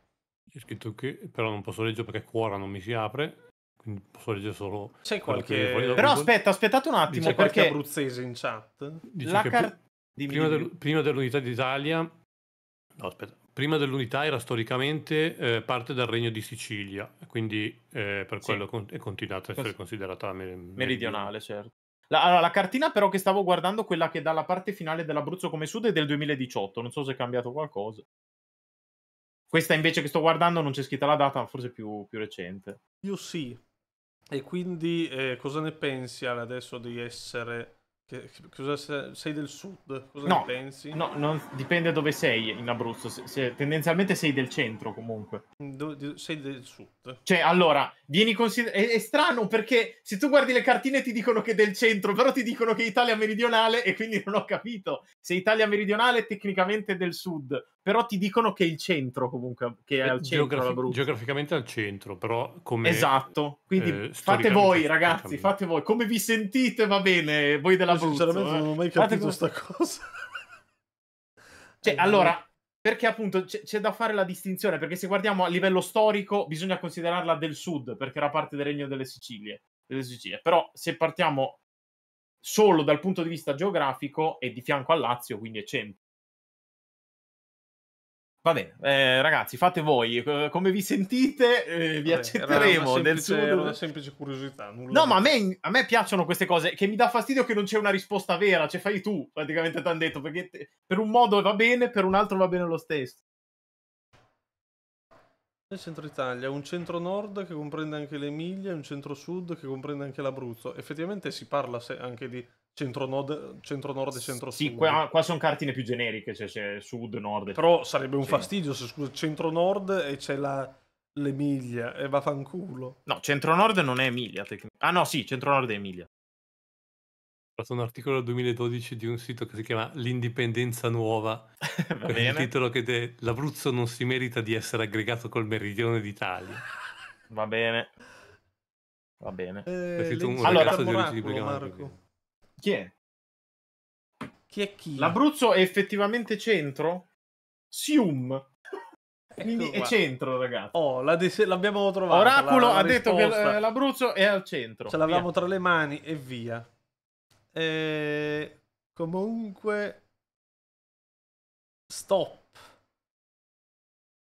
C'è scritto qui, però non posso leggere perché cuora non mi si apre. Quindi posso leggere solo. C'è qualche. Però aspetta, aspettate un attimo. C'è perché... qualche abruzzese in chat. Dice La car- dimmi, prima, Del, prima dell'unità d'Italia. No, aspetta. Prima dell'unità era storicamente eh, parte del regno di Sicilia, quindi eh, per sì. quello è continuata a essere considerata mer- meridionale, certo. La, allora, la cartina però che stavo guardando, quella che dà la parte finale dell'Abruzzo come sud è del 2018, non so se è cambiato qualcosa. Questa invece che sto guardando non c'è scritta la data, ma forse più, più recente. Io sì, e quindi eh, cosa ne pensi adesso di essere... Che, cosa sei del sud? Cosa no, ne pensi? No, non, dipende dove sei in Abruzzo. Se, se, tendenzialmente sei del centro comunque. Do, sei del sud. Cioè, allora, vieni considerato... È, è, strano perché se tu guardi le cartine ti dicono che è del centro, però ti dicono che è Italia meridionale e quindi non ho capito. Se Italia meridionale è tecnicamente del sud, però ti dicono che è il centro comunque, che è eh, al centro Geografi- Geograficamente al centro, però come... Esatto, quindi eh, fate voi ragazzi, fate voi, come vi sentite va bene, voi della Bruzzo. Sinceramente eh? non ho mai capito questa come... cosa. Cioè, eh, allora, perché appunto c- c'è da fare la distinzione, perché se guardiamo a livello storico bisogna considerarla del sud, perché era parte del regno delle Sicilie, delle Sicilie. però se partiamo solo dal punto di vista geografico è di fianco al Lazio, quindi è centro. Va bene, eh, ragazzi, fate voi eh, come vi sentite, eh, vi Vabbè, accetteremo. Era una semplice, del era una semplice curiosità. no, ma a me, a me, piacciono queste cose. Che mi dà fastidio che non c'è una risposta vera, cioè fai tu, praticamente ti hanno detto. Perché te, per un modo va bene, per un altro va bene lo stesso. Nel centro Italia, un centro nord che comprende anche l'Emilia, un centro sud che comprende anche l'Abruzzo. Effettivamente si parla anche di centro nord, centro nord e centro sud. Sì, qua, qua sono cartine più generiche, cioè c'è sud, nord. Però sarebbe un sì. fastidio se scusa, centro nord e c'è la, l'Emilia e vaffanculo. No, centro nord non è Emilia. Tecnic- ah no, sì, centro nord è Emilia fatto un articolo nel 2012 di un sito che si chiama L'Indipendenza Nuova, Va bene. il titolo che de- l'Abruzzo non si merita di essere aggregato col meridione d'Italia. Va bene. Va bene. Eh, le... un allora, di Marco. Chi è? Chi è chi? L'Abruzzo è effettivamente centro? Sium. Eh, quindi ecco è centro, ragazzi. Oh, la de- l'abbiamo trovato. Oracolo la, la ha risposta. detto che l'Abruzzo è al centro. Ce l'avevamo via. tra le mani e via. E eh, comunque... Stop.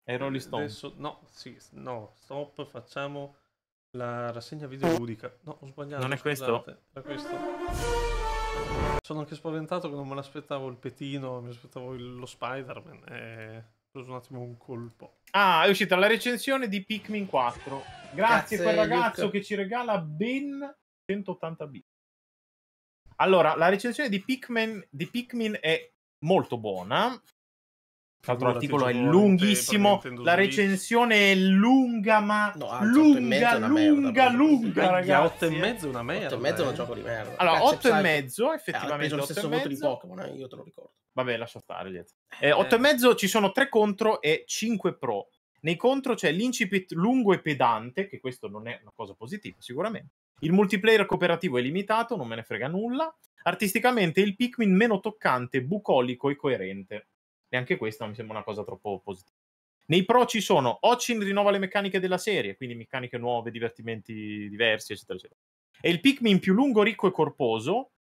E Rolling Stone. Adesso, no, sì, no, stop, facciamo la rassegna videoludica. No, ho sbagliato. Non è questo? Era questo. Sono anche spaventato che non me l'aspettavo il petino, mi aspettavo il, lo Spider-Man. Eh, preso un attimo un colpo. Ah, è uscita la recensione di Pikmin 4. Grazie, Grazie quel ragazzo Luca. che ci regala ben 180 bit. Allora, la recensione di Pikmin, di Pikmin è molto buona. Tra L'altro l'articolo è lunghissimo. La recensione è lunga, ma no, ah, lunga, lunga, lunga, lunga, ragazzi. 8 e mezzo è una merda. 8 e mezzo è un gioco eh. di merda. Allora, Cazzo 8 e mezzo, eh, effettivamente. Ah, lo stesso voto di Pokémon, eh? io te lo ricordo. Vabbè, lascia stare, dietro. Eh, 8 eh. e eh. mezzo ci sono 3 contro e 5 pro. Nei contro c'è l'incipit lungo e pedante, che questo non è una cosa positiva, sicuramente. Il multiplayer cooperativo è limitato, non me ne frega nulla. Artisticamente il Pikmin meno toccante, bucolico e coerente. Neanche questa mi sembra una cosa troppo positiva. Nei pro ci sono Ocin rinnova le meccaniche della serie, quindi meccaniche nuove, divertimenti diversi, eccetera, eccetera. È il Pikmin più lungo, ricco e corposo,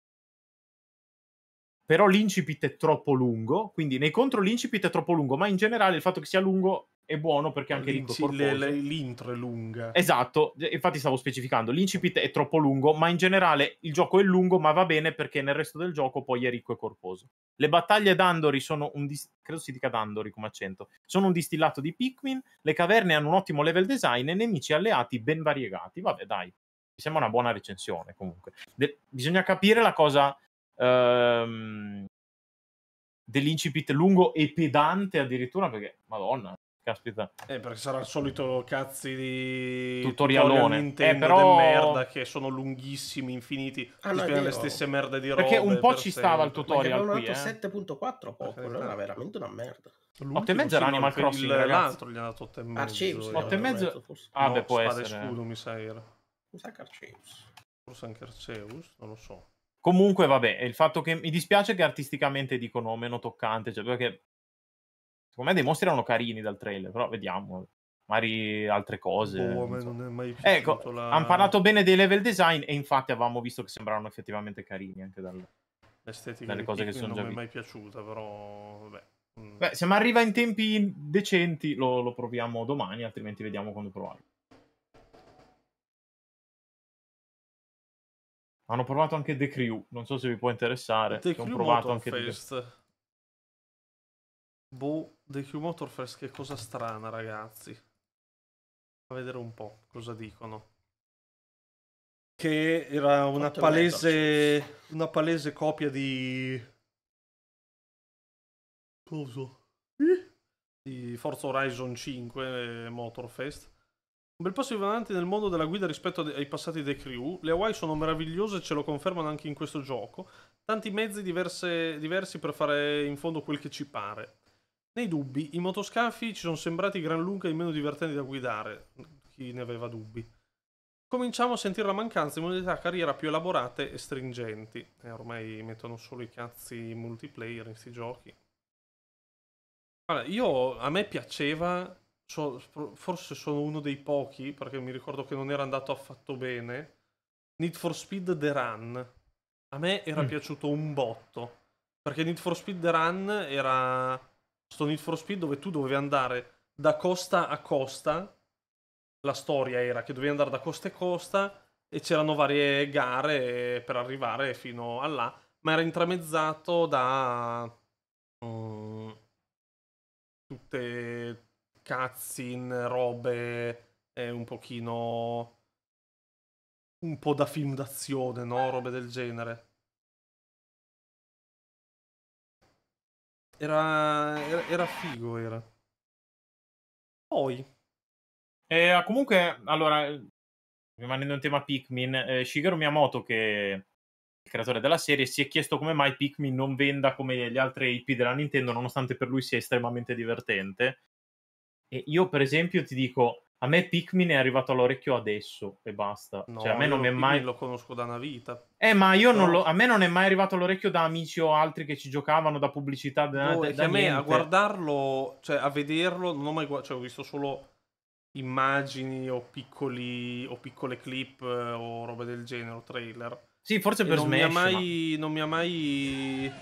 però l'incipit è troppo lungo, quindi nei contro l'incipit è troppo lungo, ma in generale il fatto che sia lungo è buono perché anche l'intro è lunga. Esatto, infatti stavo specificando, l'incipit è troppo lungo, ma in generale il gioco è lungo, ma va bene perché nel resto del gioco poi è ricco e corposo. Le battaglie d'Andori sono un dis- credo si dica d'Andori come accento. Sono un distillato di Pikmin, le caverne hanno un ottimo level design e nemici alleati ben variegati. Vabbè, dai. Mi sembra una buona recensione comunque. De- bisogna capire la cosa ehm, dell'incipit lungo e pedante addirittura perché madonna Caspita. Eh, perché sarà il solito cazzi di tutorialone Nintendo eh, però... merda che sono lunghissimi, infiniti, allora, ah, le stesse merde di roba. Perché un po' ci stava il tutorial Ma qui, eh. 7.4 poco, era veramente una merda. L'ultimo, 8 e mezzo era Animal Crossing, il, l'altro gli ha dato 8 e mezzo. Arceus, 8 e mezzo. Ah, no, beh, può essere. scudo, mi sa era. Mi sa che Arceus. Forse anche Arceus, non lo so. Comunque, vabbè, il fatto che mi dispiace che artisticamente dicono oh, meno toccante, cioè perché Secondo me dei mostri erano carini dal trailer, però vediamo. Magari altre cose. Oh, non, so. non è mai ecco, la... hanno parlato bene dei level design e infatti avevamo visto che sembravano effettivamente carini anche dal... L'estetica dalle cose che sono non già mi è mai piaciuta, però vabbè. Mm. Beh, se mi arriva in tempi decenti lo, lo, proviamo domani, altrimenti vediamo quando provarlo. Hanno provato anche The Crew, non so se vi può interessare. The Crew provato anche Fest. The... Boh, The Motorfest che cosa strana, ragazzi. A vedere un po' cosa dicono. Che era una palese, una palese copia di... Cosa? Di Forza Horizon 5 eh, Motorfest. Un bel passo avanti nel mondo della guida rispetto ai passati The crew. Le Hawaii sono meravigliose e ce lo confermano anche in questo gioco. Tanti mezzi diverse, diversi per fare in fondo quel che ci pare. Nei dubbi, i motoscafi ci sono sembrati gran lunga i meno divertenti da guidare, chi ne aveva dubbi. Cominciamo a sentire la mancanza di modalità carriera più elaborate e stringenti. E eh, ormai mettono solo i cazzi multiplayer in questi giochi. Allora, io, a me piaceva, so, forse sono uno dei pochi, perché mi ricordo che non era andato affatto bene, Need for Speed The Run. A me era mm. piaciuto un botto, perché Need for Speed The Run era sto Need for Speed dove tu dovevi andare da costa a costa. La storia era che dovevi andare da costa a costa e c'erano varie gare per arrivare fino a là, ma era intramezzato da um, tutte cazzin, robe eh, un pochino un po' da film d'azione, no? Robe del genere. Era, era, era figo, era. Poi... Eh, comunque, allora, rimanendo in tema Pikmin, eh, Shigeru Miyamoto, che è il creatore della serie, si è chiesto come mai Pikmin non venda come gli altri IP della Nintendo, nonostante per lui sia estremamente divertente. E io, per esempio, ti dico, a me Pikmin è arrivato all'orecchio adesso e basta. No, cioè, a me non mi è mai. Lo conosco da una vita. Eh, ma io no. non lo... a me non è mai arrivato all'orecchio da amici o altri che ci giocavano, da pubblicità. Da, no, da, da a me a guardarlo, cioè a vederlo, non ho mai guardato. Cioè, ho visto solo immagini o, piccoli... o piccole clip eh, o robe del genere, o trailer. Sì, forse per e Smash. mi mai. Ma... Non mi ha mai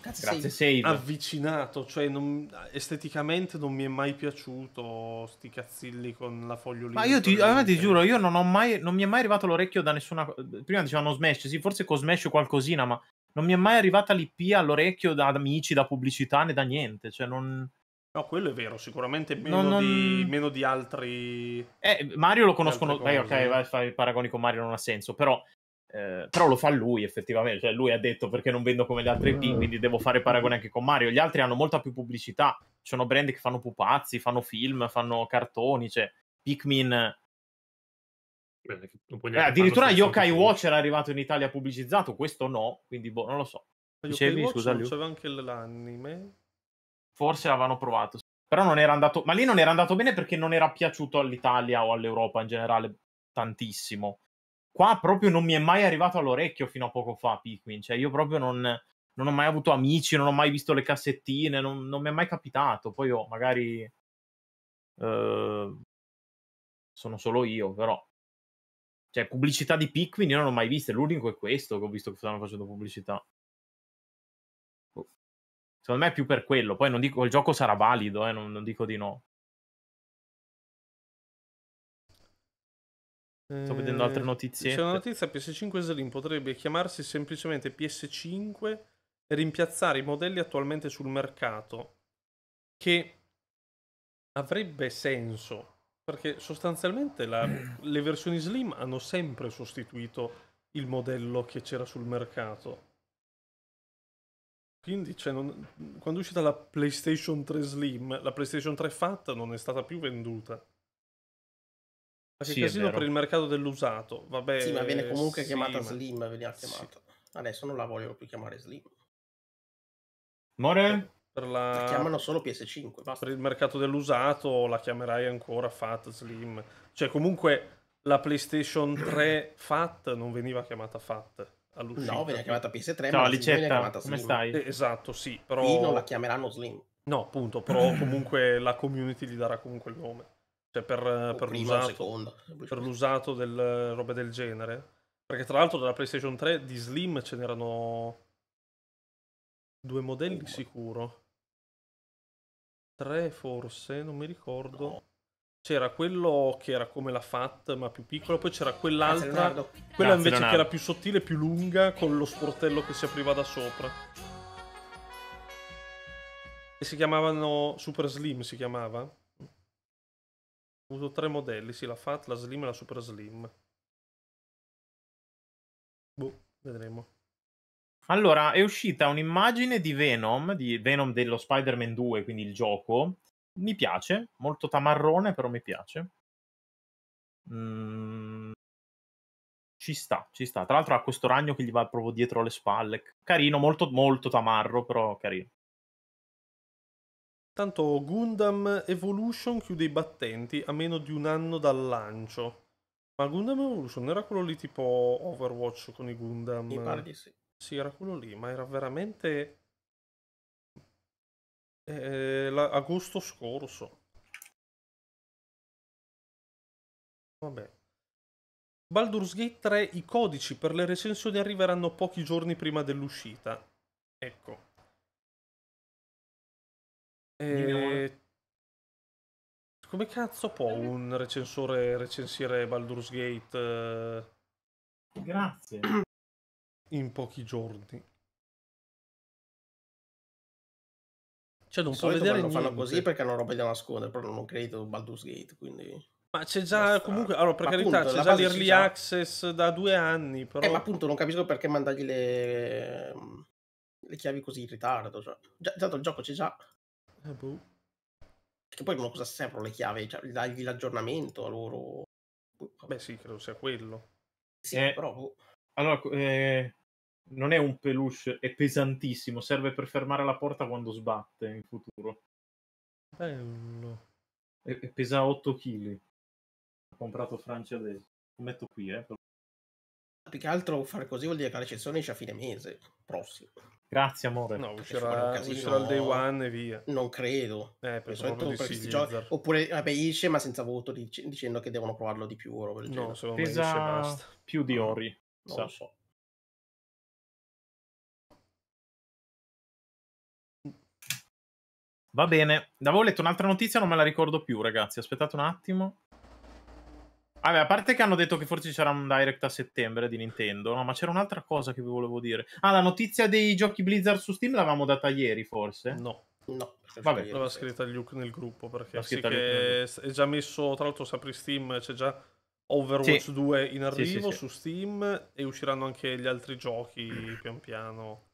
Cazzo Grazie save. avvicinato, cioè non, esteticamente non mi è mai piaciuto sti cazzilli con la fogliolina. Ma io ti, allora ti giuro, io non, ho mai, non mi è mai arrivato l'orecchio da nessuna... Prima dicevano Smash, sì, forse con Smash qualcosina, ma non mi è mai arrivata l'IP all'orecchio da amici, da pubblicità, né da niente, cioè non... No, quello è vero, sicuramente meno, non, di, meno di, altri... Eh, Mario lo conoscono... Beh, ok, vai, fare i paragoni con Mario non ha senso, però eh, però lo fa lui effettivamente, cioè lui ha detto perché non vendo come gli altri IP, mm. quindi devo fare paragone anche con Mario. Gli altri hanno molta più pubblicità, ci sono brand che fanno pupazzi, fanno film, fanno cartoni, cioè Pikmin... Beh, eh, addirittura Yokai Watch era arrivato in Italia pubblicizzato, questo no, quindi boh, non lo so. Dicevi, scusa, lui. c'era anche l'anime. Forse l'avevano provato, però non era andato, ma lì non era andato bene perché non era piaciuto all'Italia o all'Europa in generale tantissimo qua proprio non mi è mai arrivato all'orecchio fino a poco fa Picquin, cioè io proprio non, non, ho mai avuto amici, non ho mai visto le cassettine, non, non mi è mai capitato, poi oh, magari eh, sono solo io, però cioè pubblicità di Pikmin io non ho mai visto, l'unico è questo che ho visto che stanno facendo pubblicità. Secondo me è più per quello, poi non dico il gioco sarà valido, eh, non, non dico di no, Sto vedendo altre eh, notizie. C'è una notizia: PS5 Slim potrebbe chiamarsi semplicemente PS5 e rimpiazzare i modelli attualmente sul mercato. Che avrebbe senso perché sostanzialmente la, le versioni Slim hanno sempre sostituito il modello che c'era sul mercato. Quindi cioè, non, quando è uscita la PlayStation 3 Slim, la PlayStation 3 fatta non è stata più venduta. Perché sì, casino per il mercato dell'usato, vabbè. Sì, ma viene comunque sì, chiamata ma... Slim, veniva chiamata. Sì. Adesso non la vogliono più chiamare Slim. More? Per la... la chiamano solo PS5. Basta. Per il mercato dell'usato la chiamerai ancora Fat Slim. Cioè, comunque la PlayStation 3 Fat non veniva chiamata Fat. All'uscita. No, veniva chiamata PS3, No, ma Licetta, chiamata Slim. Come stai? Eh, esatto, sì, però... Qui non la chiameranno Slim. No, appunto, però comunque la community gli darà comunque il nome cioè per, per, l'usato, per, l'usato, del robe del genere. Perché tra l'altro della PlayStation 3 di Slim ce n'erano due modelli oh, sicuro. Tre forse, non mi ricordo. No. C'era quello che era come la Fat ma più piccola, poi c'era ah, quell'altra, Grazie, quella Grazie, invece Leonardo. che era più sottile, più lunga, con lo sportello che si apriva da sopra. E si chiamavano Super Slim, si chiamava? Ho avuto tre modelli, sì, la Fat, la Slim e la Super Slim. Boh, vedremo. Allora, è uscita un'immagine di Venom, di Venom dello Spider-Man 2, quindi il gioco. Mi piace, molto tamarrone, però mi piace. Mm, ci sta, ci sta. Tra l'altro ha questo ragno che gli va proprio dietro le spalle. Carino, molto, molto tamarro, però carino. Tanto Gundam Evolution chiude i battenti a meno di un anno dal lancio. Ma Gundam Evolution era quello lì tipo Overwatch con i Gundam? Mi pare di sì. Sì, era quello lì, ma era veramente... Eh, la... agosto scorso. Vabbè. Baldur's Gate 3, i codici per le recensioni arriveranno pochi giorni prima dell'uscita. Ecco. Eh, come cazzo può un recensore recensire Baldur's Gate? Eh, Grazie. in pochi giorni. Cioè, non Di può vedere quando niente. fanno così perché hanno roba da nascondere, però non credo Baldur's Gate, quindi... Ma c'è già, Basta. comunque, allora, per Ma carità, appunto, c'è già l'early sa. access da due anni, però... Eh, ma appunto non capisco perché mandargli le, mm, le chiavi così in ritardo. Cioè. Già, tanto il gioco c'è già. Eh, boh. Perché poi cosa servono le chiavi? Cioè, dagli l'aggiornamento a loro. Boh, Beh sì, credo sia quello. Sì, eh, però. Boh. Allora, eh, non è un peluche, è pesantissimo. Serve per fermare la porta quando sbatte in futuro. Bello. E, e pesa 8 kg. Ho comprato Francia adesso. Lo metto qui, eh. Più che altro fare così vuol dire che la recensione esce a fine mese prossimo. Grazie amore. No, eh, uscirà, uscirà il day one e via. Non credo. Eh, solito, sì, giochi... Oppure vabbè, esce ma senza voto dic- dicendo che devono provarlo di più. Roba del no, secondo Pesa... me basta. più di Ori. Non sa. lo so. Va bene, avevo letto un'altra notizia, non me la ricordo più ragazzi, aspettate un attimo. Vabbè, a parte che hanno detto che forse ci sarà un direct a settembre di Nintendo, no? Ma c'era un'altra cosa che vi volevo dire. Ah, la notizia dei giochi Blizzard su Steam l'avevamo data ieri, forse? No. No, vabbè, l'aveva scritta Luke nel gruppo perché sì che è già messo, tra l'altro sapri Steam c'è già Overwatch sì. 2 in arrivo sì, su Steam e usciranno anche gli altri giochi pian piano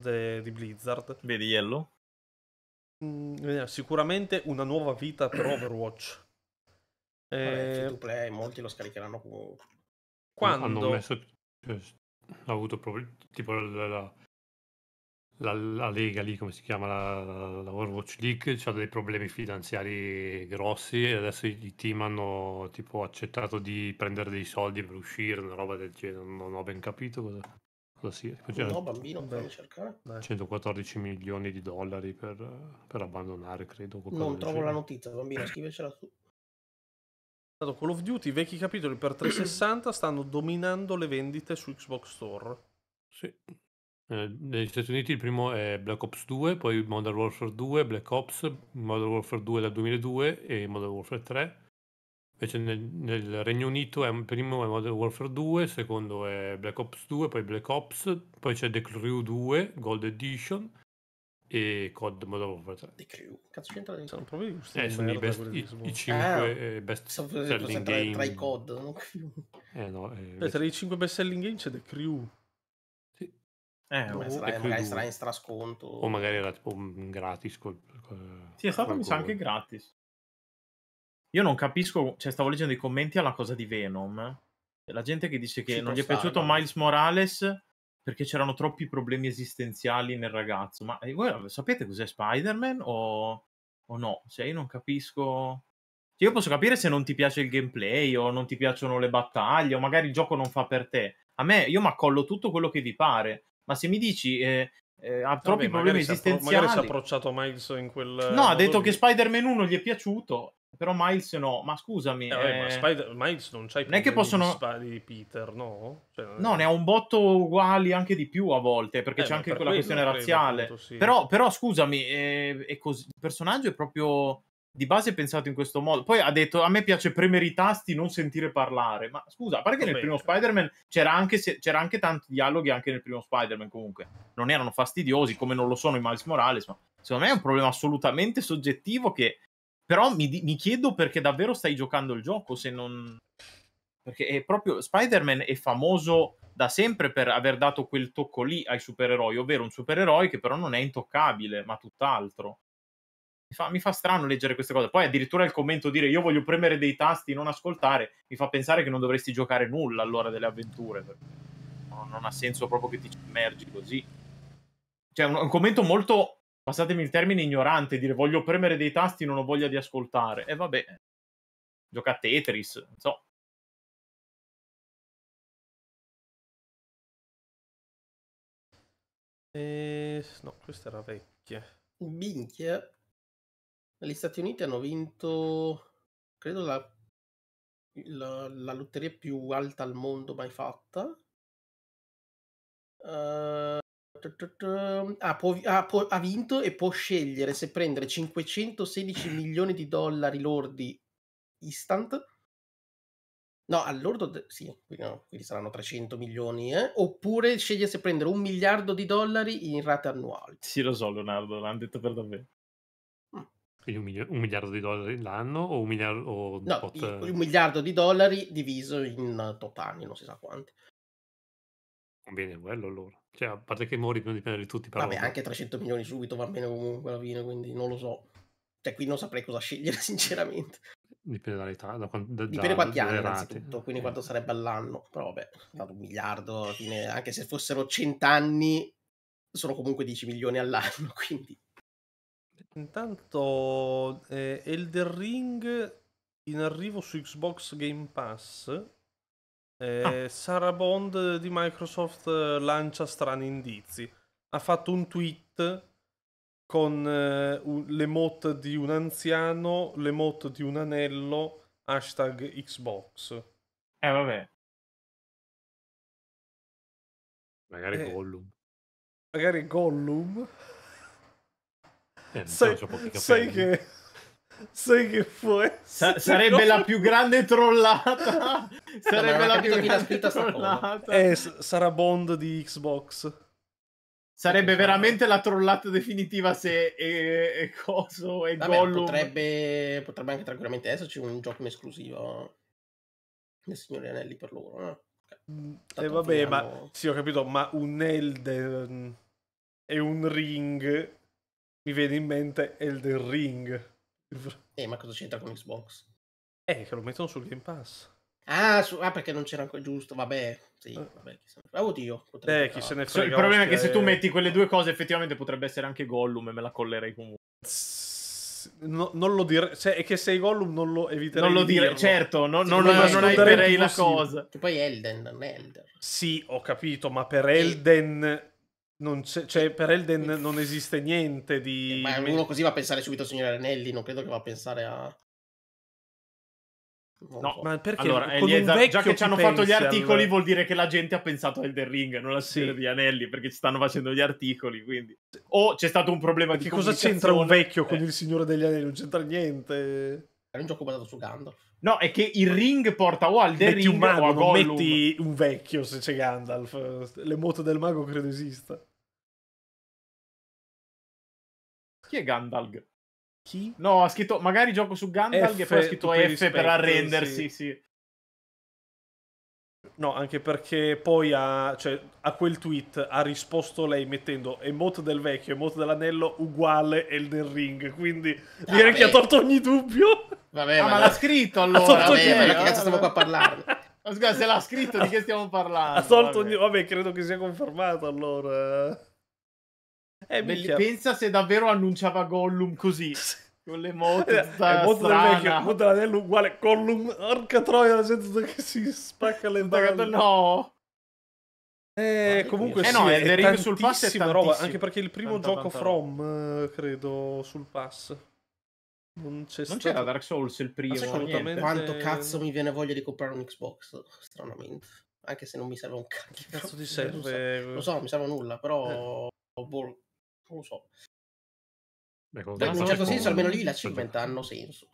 de- di Blizzard. Vedi Yellow? Mm, eh, sicuramente una nuova vita per Overwatch. Vabbè, ehm, play, molti lo scaricheranno Quando hanno messo cioè, ha avuto problemi tipo la, la, la, la, Lega lì, come si chiama la, la Watch League, ha dei problemi finanziari grossi e adesso i team hanno tipo accettato di prendere dei soldi per uscire, una roba del genere, non ho ben capito cosa, cosa sia. no, bambino, beh, 114 milioni di dollari per, per abbandonare, credo. Non trovo la notizia, bambino, scrivecela tu. Call of Duty, i vecchi capitoli per 360 stanno dominando le vendite su Xbox Store. Sì. Eh, negli Stati Uniti il primo è Black Ops 2, poi Modern Warfare 2, Black Ops, Modern Warfare 2 dal 2002 e Modern Warfare 3. Invece nel, nel Regno Unito il primo è Modern Warfare 2, il secondo è Black Ops 2, poi Black Ops, poi c'è The Crew 2, Gold Edition, e COD Modern Warfare 3. The Crew. Cazzo c'entra dentro Sono proprio giusti. Eh, sono i, best, i, i 5 ah, eh, eh, best selling tra, game. Tra i COD, non più. Eh no. Eh, Beh, tra i 5 best selling game c'è The Crew. Sì. Eh, no, sarà, magari sarà in strasconto. O magari era tipo un gratis. Col, col, sì, è stato mi sa anche gratis. Io non capisco, cioè stavo leggendo i commenti alla cosa di Venom. La gente che dice che Ci non gli è piaciuto Miles Morales perché c'erano troppi problemi esistenziali nel ragazzo. Ma eh, voi sapete cos'è Spider-Man o, o no? Cioè, io non capisco. Cioè, io posso capire se non ti piace il gameplay o non ti piacciono le battaglie o magari il gioco non fa per te. A me, io mi accollo tutto quello che vi pare. Ma se mi dici, eh, eh, ha troppi Vabbè, problemi magari esistenziali. Appro- magari si è approcciato Miles in quel. No, ha detto lì. che Spider-Man 1 gli è piaciuto. Però Miles no, ma scusami. Eh, eh... Ma Spider- Miles non c'hai non è che Sp- di Peter, no? Cioè, no, ne ha un botto uguali anche di più a volte, perché eh, c'è anche per quella questione razziale. Appunto, sì. però, però, scusami, eh, cos- il personaggio è proprio di base è pensato in questo modo. Poi ha detto: A me piace premere i tasti, non sentire parlare. Ma scusa, a parte che nel primo cioè. Spider-Man c'era anche, se, c'era anche tanti dialoghi, anche nel primo Spider-Man. Comunque non erano fastidiosi, come non lo sono i Miles Morales. Ma secondo me è un problema assolutamente soggettivo che però mi, mi chiedo perché davvero stai giocando il gioco se non... Perché è proprio... Spider-Man è famoso da sempre per aver dato quel tocco lì ai supereroi, ovvero un supereroe che però non è intoccabile, ma tutt'altro. Mi fa, mi fa, strano leggere queste cose. Poi addirittura il commento dire io voglio premere dei tasti, non ascoltare, mi fa pensare che non dovresti giocare nulla all'ora delle avventure. Non, non ha senso proprio che ti immergi così. Cioè, un, un commento molto passatemi il termine ignorante, dire voglio premere dei tasti, non ho voglia di ascoltare. E vabbè, gioca a Tetris, non so. Eh, no, questa era vecchia. Minchia. Gli Stati Uniti hanno vinto, credo, la, la, la lotteria più alta al mondo mai fatta. Uh, ah, può, ah, può, ha vinto e può scegliere se prendere 516 milioni di dollari lordi instant. No, all'ordo de- sì, quindi, no, quindi, saranno 300 milioni, eh? oppure sceglie se prendere un miliardo di dollari in rate annuali. Sì, lo so, Leonardo, l'hanno detto per davvero. Mm. Quindi un, milio- un, miliardo di dollari l'anno o un miliardo... O no, pot- un miliardo di dollari diviso in top anni, non si sa quanti. Conviene quello allora. Cioè, a parte che muori prima di prendere tutti. Però Vabbè, anche 300 milioni subito va bene comunque alla fine, quindi non lo so. Cioè, qui non saprei cosa scegliere, sinceramente. Dipende dall'età, da, quant- da, Dipende da, quanti anni, innanzitutto, quindi eh. quanto sarebbe all'anno. Però vabbè, un miliardo, alla fine, anche se fossero 100 anni, sono comunque 10 milioni all'anno, quindi... Intanto eh, Elder Ring in arrivo su Xbox Game Pass eh, ah. Sarah Bond di Microsoft eh, lancia strani indizi. Ha fatto un tweet con eh, un, l'emote di un anziano, l'emote di un anello, hashtag Xbox. Eh vabbè. Magari eh, Gollum. Magari Gollum. Eh, sai, sai che Sai che può Sa- sarebbe la più grande trollata. sarebbe la più grande trollata. Eh, s- sarà Bond di Xbox. Sarebbe esatto. veramente la trollata definitiva se è, eh, è eh, coso e Gollum. Potrebbe, potrebbe anche tranquillamente esserci un gioco in esclusiva eh, del Signore Anelli per loro. No? E eh, mm, vabbè, finiamo... ma sì, ho capito, ma un Elden mm, e un Ring mi viene in mente Elden Ring. Eh, ma cosa c'entra con Xbox? Eh, che lo mettono sul Game Pass. Ah, su, ah, perché non c'era ancora giusto, vabbè. Sì, eh. vabbè, chi se Oddio, potrebbe... eh, chi se ne frega. Ah, eh, il problema è che se tu eh. metti quelle due cose, effettivamente potrebbe essere anche Gollum e me la collerei comunque. No, non lo direi, cioè, è che sei Gollum non lo eviterei. Non lo direi, certo, no, sì, non, non, non eviterei la cosa. Che poi Elden, non è Elder. Sì, ho capito, ma per Elden cioè, per Elden non esiste niente di... Eh, ma uno così va a pensare subito al Signore Anelli, non credo che va a pensare a... Non no, so. ma perché? Allora, Eliezer, già che ci hanno fatto gli articoli, allora... vuol dire che la gente ha pensato a Elden Ring, non al signore sì. di Anelli, perché ci stanno facendo gli articoli. Quindi. O c'è stato un problema perché di cosa c'entra un vecchio eh. con il Signore degli Anelli? Non c'entra niente. È un gioco basato su Gandalf. No, è che il ring porta o al The mago, o a Gollum. metti un vecchio se c'è Gandalf. Le moto del mago credo esista. Chi è Gandalf? Chi? No, ha scritto magari gioco su Gandalf e poi ha scritto F rispetto, per arrendersi, sì. sì. No, anche perché poi a, cioè, a, quel tweet ha risposto lei mettendo emote del vecchio, emote dell'anello uguale Elden Ring, quindi ah, direi che ha tolto ogni dubbio. Vabbè, ah, ma, l'ha scritto allora. Vabbè, ma che cazzo stiamo qua a parlarne? Ma scusa, se l'ha scritto di che stiamo parlando? Ha tolto vabbè. ogni... Vabbè, credo che sia confermato allora. Eh, Belli- pensa se davvero annunciava Gollum così. con le moto eh, molto vecchio, il moto uguale Gollum orca troia la gente che si spacca le balle no eh, comunque eh sì, no, Elden Ring sul pass è roba, anche perché il primo tanta, gioco tanta From eh, credo sul pass non, c'è non c'era Dark Souls il primo assolutamente quanto cazzo mi viene voglia di comprare un Xbox stranamente anche se non mi serve un cacchio cazzo ti serve Lo so, non so mi serve nulla però eh. boh, non lo so. Beh, cioè, in un certo senso, almeno lì le achievement hanno senso.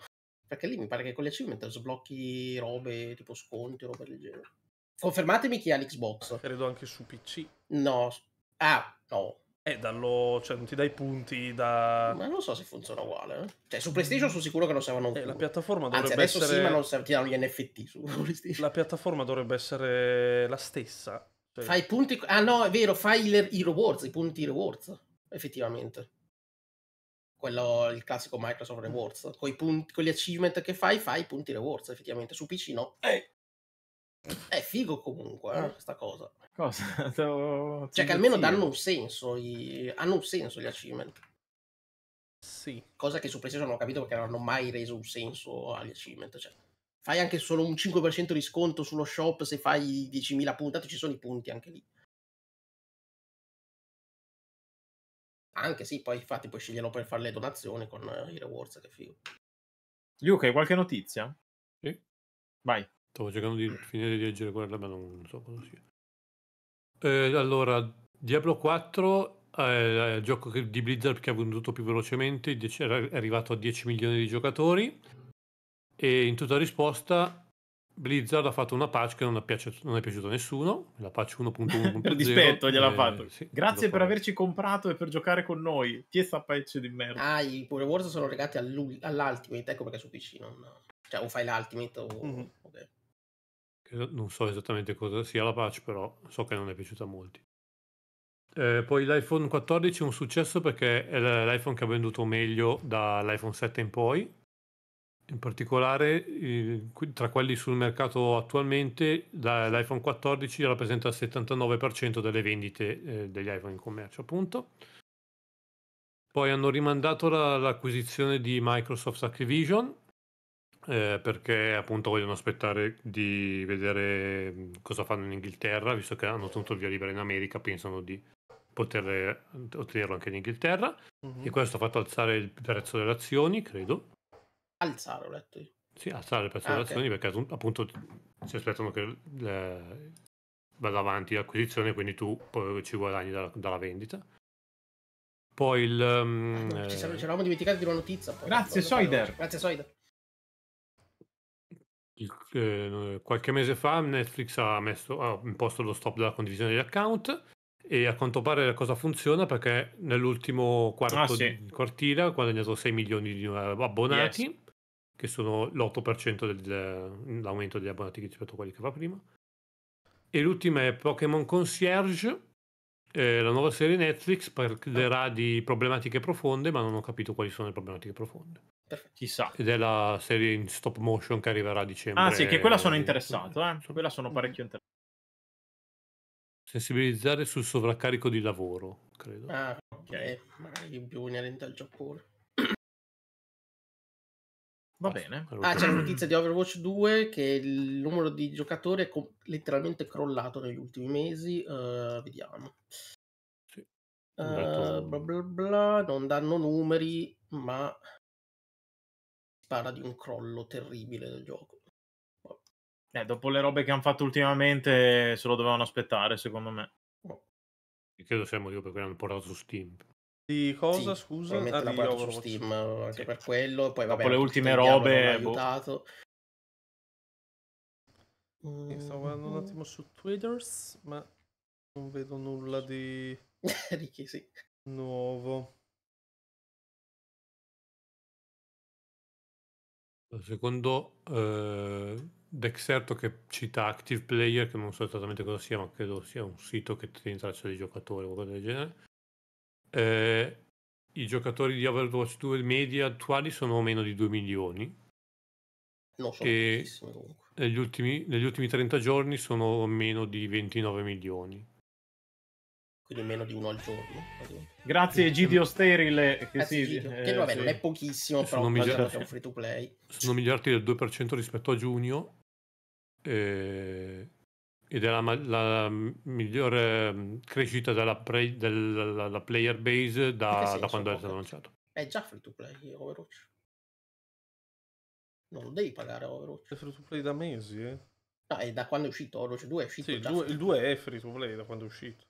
Perché lì mi pare che con le achievement sblocchi robe tipo sconti, o robe del genere. Confermatemi chi ha l'Xbox. Ah, credo anche su PC. No. Ah, no. Eh, dallo... cioè, non ti dai punti da... Ma non so se funziona uguale. Eh. Cioè, su PlayStation sono sicuro che non servono più. Eh, la piattaforma dovrebbe Anzi, essere... sì, ma non serv- ti danno gli NFT su PlayStation. La piattaforma dovrebbe essere la stessa. Cioè... Fai punti... Ah, no, è vero, fai i rewards, i punti rewards effettivamente. Quello, il classico Microsoft Rewards. Punti, con gli achievement che fai, fai i punti rewards, effettivamente. Su PC no. Eh. È figo comunque, eh, questa eh. cosa. cosa? T'ho... Cioè che almeno danno un senso, i... hanno un senso gli achievement. Sì. Cosa che su PlayStation non ho capito perché non hanno mai reso un senso agli achievement. Cioè, fai anche solo un 5% di sconto sullo shop se fai 10.000 puntate, ci sono i punti anche lì. Anche sì, poi infatti puoi sceglierlo per fare le donazioni con eh, i rewards, che figo. Luca, hai qualche notizia? Sì. Vai. Stavo cercando di finire di leggere quella, ma non so cosa sia. Eh, allora, Diablo 4 è il gioco di Blizzard che ha venduto più velocemente, è arrivato a 10 milioni di giocatori e in tutta risposta Blizzard ha fatto una patch che non è, non è piaciuta a nessuno, la patch 1.1.0. per dispetto gliel'ha eh, fatto. Sì, Grazie per averci comprato e per giocare con noi. Ti è sta patch di merda. Ah, i Power Wars sono legati all'Ultimate, ecco perché su PC non... Cioè, o fai l'Ultimate o... Mm-hmm. Okay. Non so esattamente cosa sia la patch, però so che non è piaciuta a molti. Eh, poi l'iPhone 14 è un successo perché è l'iPhone che ha venduto meglio dall'iPhone 7 in poi, in particolare, tra quelli sul mercato attualmente, l'iPhone 14 rappresenta il 79% delle vendite eh, degli iPhone in commercio, appunto. Poi hanno rimandato la, l'acquisizione di Microsoft Activision eh, perché appunto vogliono aspettare di vedere cosa fanno in Inghilterra, visto che hanno ottenuto il via libera in America, pensano di poter eh, ottenerlo anche in Inghilterra mm-hmm. e questo ha fatto alzare il prezzo delle azioni, credo alzare, ho letto io. Sì, alzare le prezzo ah, delle okay. azioni perché appunto si aspettano che le... vada avanti l'acquisizione, quindi tu poi ci guadagni dalla, dalla vendita. Poi il... Um, ah, eh... ci eravamo dimenticati di una notizia. Poi, Grazie Soider. Grazie Soider. Il, eh, qualche mese fa Netflix ha, messo, ha imposto lo stop della condivisione degli account e a quanto pare la cosa funziona perché nell'ultimo quarto, ah, sì. quartile ha guadagnato 6 milioni di eh, abbonati. Yes che sono l'8% dell'aumento degli abbonati rispetto a quelli che fa prima. E l'ultima è Pokémon Concierge, eh, la nuova serie Netflix parlerà ah. di problematiche profonde, ma non ho capito quali sono le problematiche profonde. Chissà. Ed è la serie in stop motion che arriverà a dicembre. Ah sì, che quella sono interessato, eh. quella sono mm. parecchio interessato. Sensibilizzare sul sovraccarico di lavoro, credo. Ah, ok, magari più inerente al Giappone. Va bene. Ah, c'è la notizia di Overwatch 2 che il numero di giocatori è com- letteralmente crollato negli ultimi mesi. Uh, vediamo. Sì. Uh, bla bla bla, non danno numeri, ma si parla di un crollo terribile del gioco. Boh. Eh, dopo le robe che hanno fatto ultimamente se lo dovevano aspettare, secondo me. Oh. Credo sia il motivo per cui l'hanno portato su Steam. Di cosa, sì, scusa? Ah, la di su Steam anche sì. per quello. Poi, vabbè, Dopo le ultime robe... Boh. Aiutato. Boh. Mm. Stavo guardando un mm. attimo su Twitters, ma non vedo nulla di... Ricky, sì. Nuovo. Secondo eh, Dexerto che cita Active Player, che non so esattamente cosa sia, ma credo sia un sito che ti rintraccia dei giocatori o qualcosa del genere, eh, i giocatori di Overwatch 2 media attuali sono meno di 2 milioni. Non sono e negli ultimi, negli ultimi 30 giorni sono meno di 29 milioni quindi meno di uno al giorno. Grazie Gidio Sterile, che, sì, Gidio. Eh, che vabbè, sì. non è pochissimo, sono però miliardi, è un free to play. Sono migliorati del 2% rispetto a giugno. Eh, ed è la, la, migliore mm, crescita della, pre, della player base da, da quando è stato annunciato. È eh, già free to play Overwatch. Non lo devi pagare Overwatch. È free to play da mesi, eh? No, è da quando è uscito Overwatch 2 è uscito. Sì, due, il 2 è free to play da quando è uscito.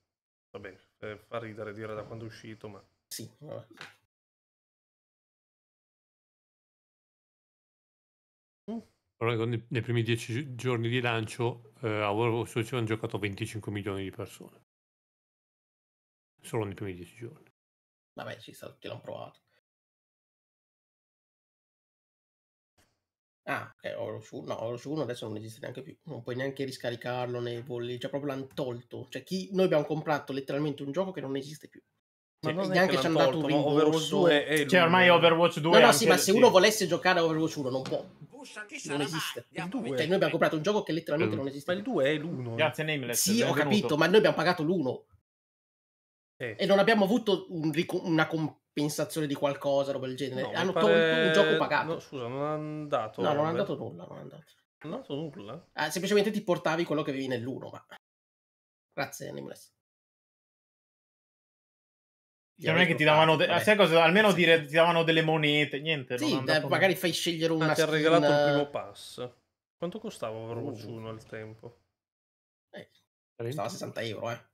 Vabbè, eh, fa ridere dire da quando è uscito, ma... Sì, vabbè. Mm. Allora, ecco, nei primi dieci giorni di lancio eh, a World of hanno giocato 25 milioni di persone. Solo nei primi dieci giorni. Vabbè, ci sta, tutti l'hanno provato. Ah, ok, Overwatch 1, no, Overwatch 1 adesso non esiste neanche più, non puoi neanche riscaricarlo nei bolli, cioè proprio l'hanno tolto. Cioè chi, noi abbiamo comprato letteralmente un gioco che non esiste più. Ma cioè, non neanche ci hanno dato un rimborso. Overwatch 2 è cioè, ormai Overwatch 2 No, no, sì, ma se uno volesse giocare a Overwatch 1 non può. Non esiste. Il 2. Cioè, noi abbiamo comprato un gioco che letteralmente non esiste. Ma il 2 è l'1. Eh. Grazie, Nameless. Sì, ho capito, ma noi abbiamo pagato l'1. Eh. E non abbiamo avuto un ric- una compensazione di qualcosa, roba del genere. No, hanno pare... un gioco pagato. No, scusa, non è andato. No, non è andato nulla. Non hanno dato, non hanno dato nulla. Ah, semplicemente ti portavi quello che avevi nell'1, ma. Grazie, Nameless. Cioè non è che ti davano, de- eh. sai cosa? Almeno dire ti davano delle monete, niente. Sì, eh, magari fai scegliere una. Ah, ti ha regalato il primo pass. Quanto costava Overwatch uh. 1 al tempo? Eh, costava 60 euro, eh.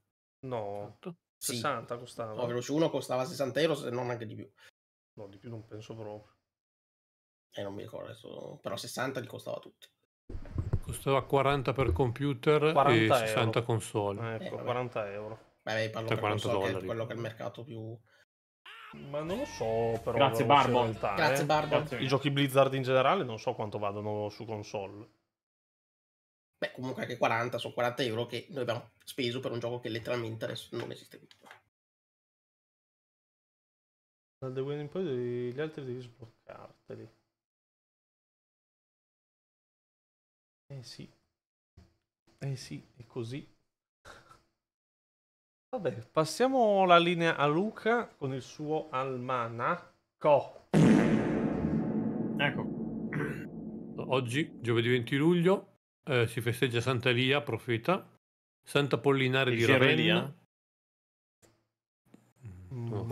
No, 60 esatto. sì. costava. Overwatch 1 costava 60 euro, se non anche di più. No, di più non penso proprio. Eh, non mi ricordo adesso, però 60 li costava tutti. Costava 40 per computer 40 e 60 euro. console. Ecco, eh, 40 euro. Beh, parlo cioè, per quanto so dollari. Che quello che è il mercato più... Ma non lo so, però. Grazie, Barbo. Realtà, eh. Grazie, eh. Barbo. Grazie. I giochi Blizzard in generale non so quanto vadano su console. Beh, comunque anche 40 sono 40 euro che noi abbiamo speso per un gioco che letteralmente adesso non esiste più. Dal The Win poi gli altri devi sbloccarteli. Eh sì. Eh sì, è così. Vabbè, passiamo la linea a Luca con il suo almanacco. Ecco. Oggi, giovedì 20 luglio, eh, si festeggia Santa Lia, profeta, Santa Pollinare di Ravenna. Mm. No.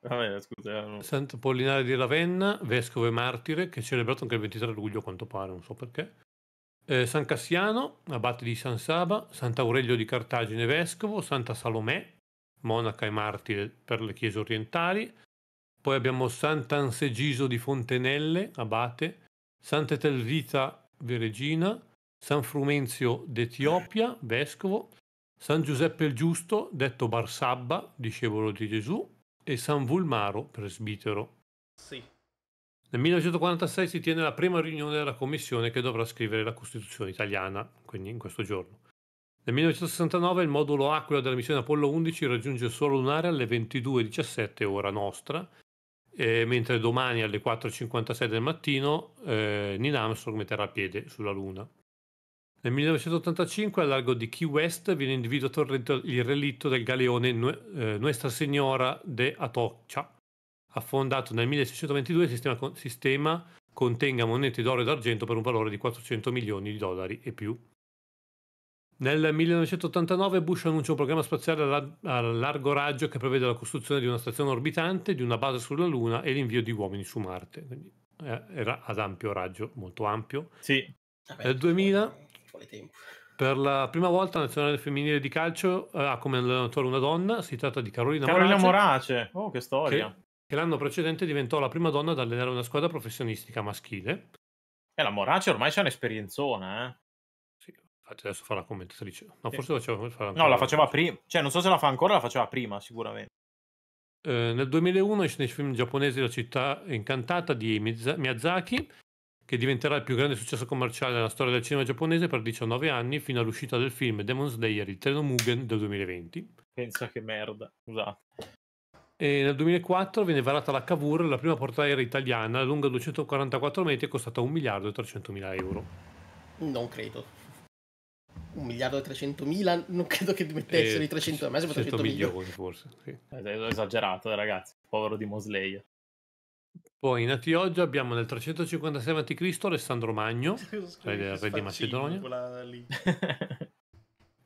Vabbè, scusa, eh, Santa Pollinare di Ravenna, vescovo e martire, che è celebrato anche il 23 luglio, a quanto pare, non so perché eh, San Cassiano, abate di San Saba, Sant'Aurelio di Cartagine vescovo, Santa Salomè, monaca e martire per le chiese orientali, poi abbiamo Sant'Ansegiso di Fontenelle, abate, Santa Telvita Veregina, San Frumenzio d'Etiopia, vescovo, San Giuseppe il Giusto, detto Barsabba, discepolo di Gesù, e San Vulmaro, presbitero. Sì. Nel 1946 si tiene la prima riunione della commissione che dovrà scrivere la Costituzione italiana, quindi in questo giorno. Nel 1969 il modulo Aquila della missione Apollo 11 raggiunge il suolo lunare alle 22.17 ora nostra, mentre domani alle 4.56 del mattino eh, Neil Armstrong metterà piede sulla Luna. Nel 1985 al largo di Key West viene individuato il relitto del galeone eh, Nuestra Signora de Atocha, ha fondato nel 1622 il sistema, sistema contenga monete d'oro e d'argento per un valore di 400 milioni di dollari e più. Nel 1989 Bush annuncia un programma spaziale a largo raggio che prevede la costruzione di una stazione orbitante, di una base sulla Luna e l'invio di uomini su Marte. Quindi eh, era ad ampio raggio, molto ampio. Sì. Vabbè, Nel 2000, per la prima volta la nazionale femminile di calcio eh, ha come allenatore una donna, si tratta di Carolina, Carolina Morace. Morace. Oh, che storia! Che che l'anno precedente diventò la prima donna ad allenare una squadra professionistica maschile. E eh, la Morace ormai c'è un'esperienzona, eh? Sì, infatti adesso fa la commentatrice. No, sì. forse faceva fare No, la faceva prima, cioè non so se la fa ancora, la faceva prima sicuramente. Eh, nel 2001 esce nel film giapponese La città incantata di Miyazaki, che diventerà il più grande successo commerciale nella storia del cinema giapponese per 19 anni fino all'uscita del film Demon Slayer, il treno Mugen del 2020. Pensa che merda, scusate. E nel 2004 viene varata la Cavour, la prima portaerei italiana, lunga 244 metri e costata 1 miliardo e 300 mila euro. Non credo. 1 miliardo e 300 mila, non credo che mettessero eh, i 300, a 300 milioni. milioni forse, sì. Esagerato, eh, ragazzi, povero di Mosley. Poi nati oggi, abbiamo nel 356 a.C. Alessandro Magno, Scusa, cioè re di Macedonia.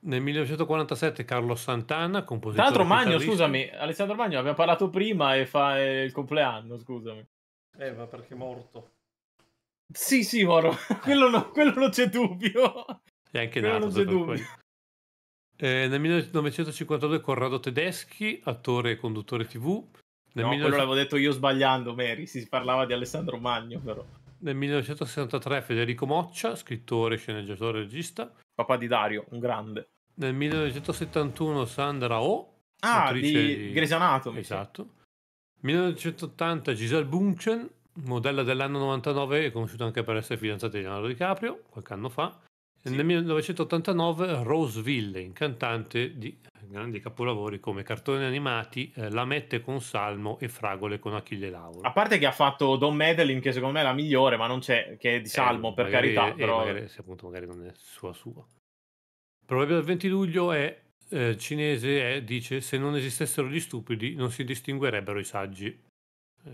Nel 1947 Carlo Santana, compositore. Tra l'altro, Magno, scusami, Alessandro Magno, abbiamo parlato prima e fa eh, il compleanno, scusami. Eh, ma perché è morto? Sì, sì, Moro, quello, no, quello non c'è dubbio. E anche quello nato, non c'è dubbio. Eh, nel 1952 Corrado Tedeschi, attore e conduttore TV. Nel no, 19... quello l'avevo detto io sbagliando, Mary, si parlava di Alessandro Magno però. Nel 1963 Federico Moccia, scrittore, sceneggiatore e regista. Papà di Dario, un grande. Nel 1971 Sandra Oh. Ah, di, di Grey's Anatomy. Esatto. 1980 Giselle Bunchen, modella dell'anno 99 e conosciuta anche per essere fidanzata di Leonardo DiCaprio, qualche anno fa. Sì. Nel 1989 Rose Villain, cantante di eh, grandi capolavori come cartoni animati, eh, La con Salmo e Fragole con Achille Lauro. A parte che ha fatto Don Madeline, che secondo me è la migliore, ma non c'è, che è di eh, Salmo, eh, per magari, carità. Però... magari, sì, appunto, magari non è sua sua. Proverbio il 20 luglio è eh, cinese, è, eh, dice se non esistessero gli stupidi non si distinguerebbero i saggi. Eh,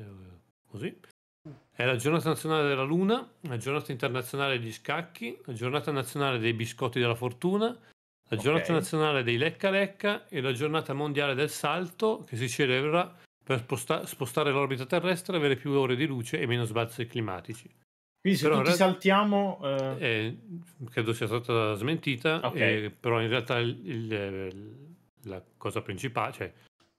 così. È la giornata nazionale della luna, la giornata internazionale degli scacchi, la giornata nazionale dei biscotti della fortuna, la giornata okay. nazionale dei lecca lecca e la giornata mondiale del salto che si celebra per sposta- spostare l'orbita terrestre, avere più ore di luce e meno sbalzi climatici. Quindi se però, tutti saltiamo... Eh... Eh, credo sia stata smentita, okay. eh, però in realtà il, il, eh, la cosa principale, cioè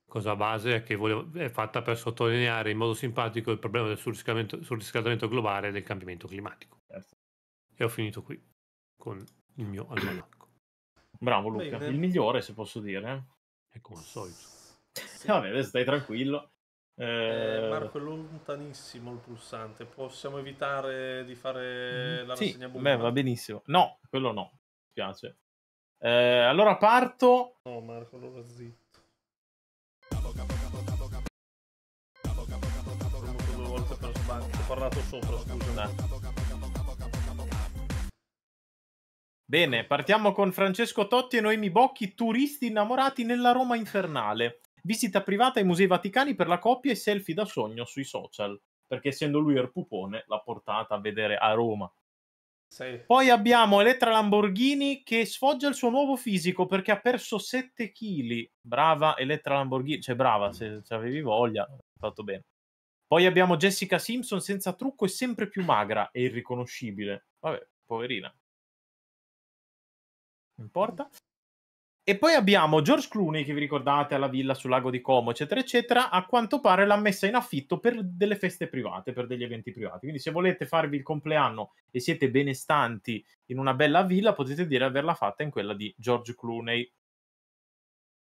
cosa base è che volevo, è fatta per sottolineare in modo simpatico il problema del surriscaldamento, surriscaldamento globale e del cambiamento climatico. Certo. E ho finito qui con il mio almanacco. Bravo Luca, Bene. il migliore se posso dire. come al solito. Sì. Vabbè, stai tranquillo. Eh, eh, Marco è lontanissimo il pulsante. Possiamo evitare di fare mm-hmm. la sì, rassegna Beh, va benissimo. No, quello no. Mi piace. Eh, allora parto. No, Marco, allora zitto. Due volte per sbaglio. Ho parlato sopra, scusa. Bene, partiamo con Francesco Totti e Noemi Bocchi, turisti innamorati nella Roma infernale. Visita privata ai Musei Vaticani per la coppia e selfie da sogno sui social, perché essendo lui il pupone l'ha portata a vedere a Roma. Sì. Poi abbiamo Elettra Lamborghini che sfoggia il suo nuovo fisico perché ha perso 7 kg. Brava Elettra Lamborghini, cioè brava se, se avevi voglia, fatto bene. Poi abbiamo Jessica Simpson senza trucco e sempre più magra e irriconoscibile. Vabbè, poverina. Non importa. E poi abbiamo George Clooney, che vi ricordate, alla villa sul lago di Como, eccetera, eccetera. A quanto pare l'ha messa in affitto per delle feste private, per degli eventi privati. Quindi, se volete farvi il compleanno e siete benestanti in una bella villa, potete dire averla fatta in quella di George Clooney.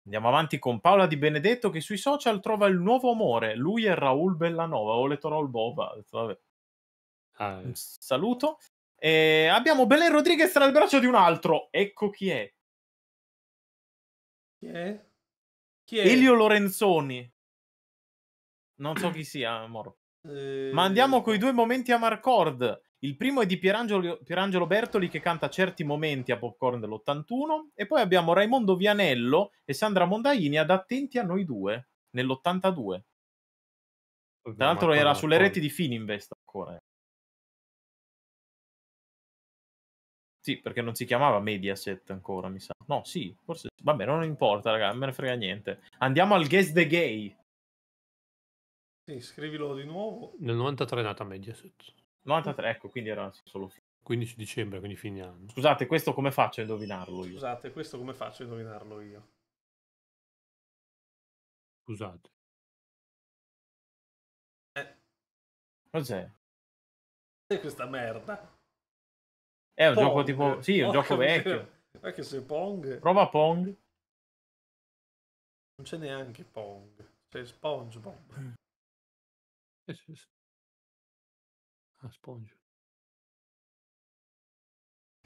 Andiamo avanti con Paola Di Benedetto, che sui social trova il nuovo amore. Lui è Raul Bellanova, Ho letto Torol Boba. Vabbè. Ah, eh. Saluto. E abbiamo Belen Rodriguez tra il braccio di un altro. Ecco chi è. Chi è? Chi è? Elio Lorenzoni. Non so chi sia, Moro. Eh, ma andiamo con i due momenti a Marcord. Il primo è di Pierangelo, Pierangelo Bertoli che canta certi momenti a Popcorn dell'81 e poi abbiamo Raimondo Vianello e Sandra Mondaini ad Attenti a noi due nell'82. Tra l'altro era sulle reti di Fininvest ancora. Eh. Sì, perché non si chiamava Mediaset ancora, mi sa. No, sì, forse... Vabbè, non importa, raga, non me ne frega niente. Andiamo al Guess the Gay. Sì, scrivilo di nuovo. Nel 93 è nata Mediaset. 93, ecco, quindi era solo... 15 dicembre, quindi fine anno. Scusate, questo come faccio a indovinarlo io? Scusate, questo come faccio a indovinarlo io? Scusate. Eh. Cos'è? Cos'è questa merda? È un Pong. gioco tipo... Sì, è un oh, gioco vecchio. Anche se Pong... Prova Pong. Non c'è neanche Pong. C'è SpongeBob. Eh, sì, Ah, Sponge.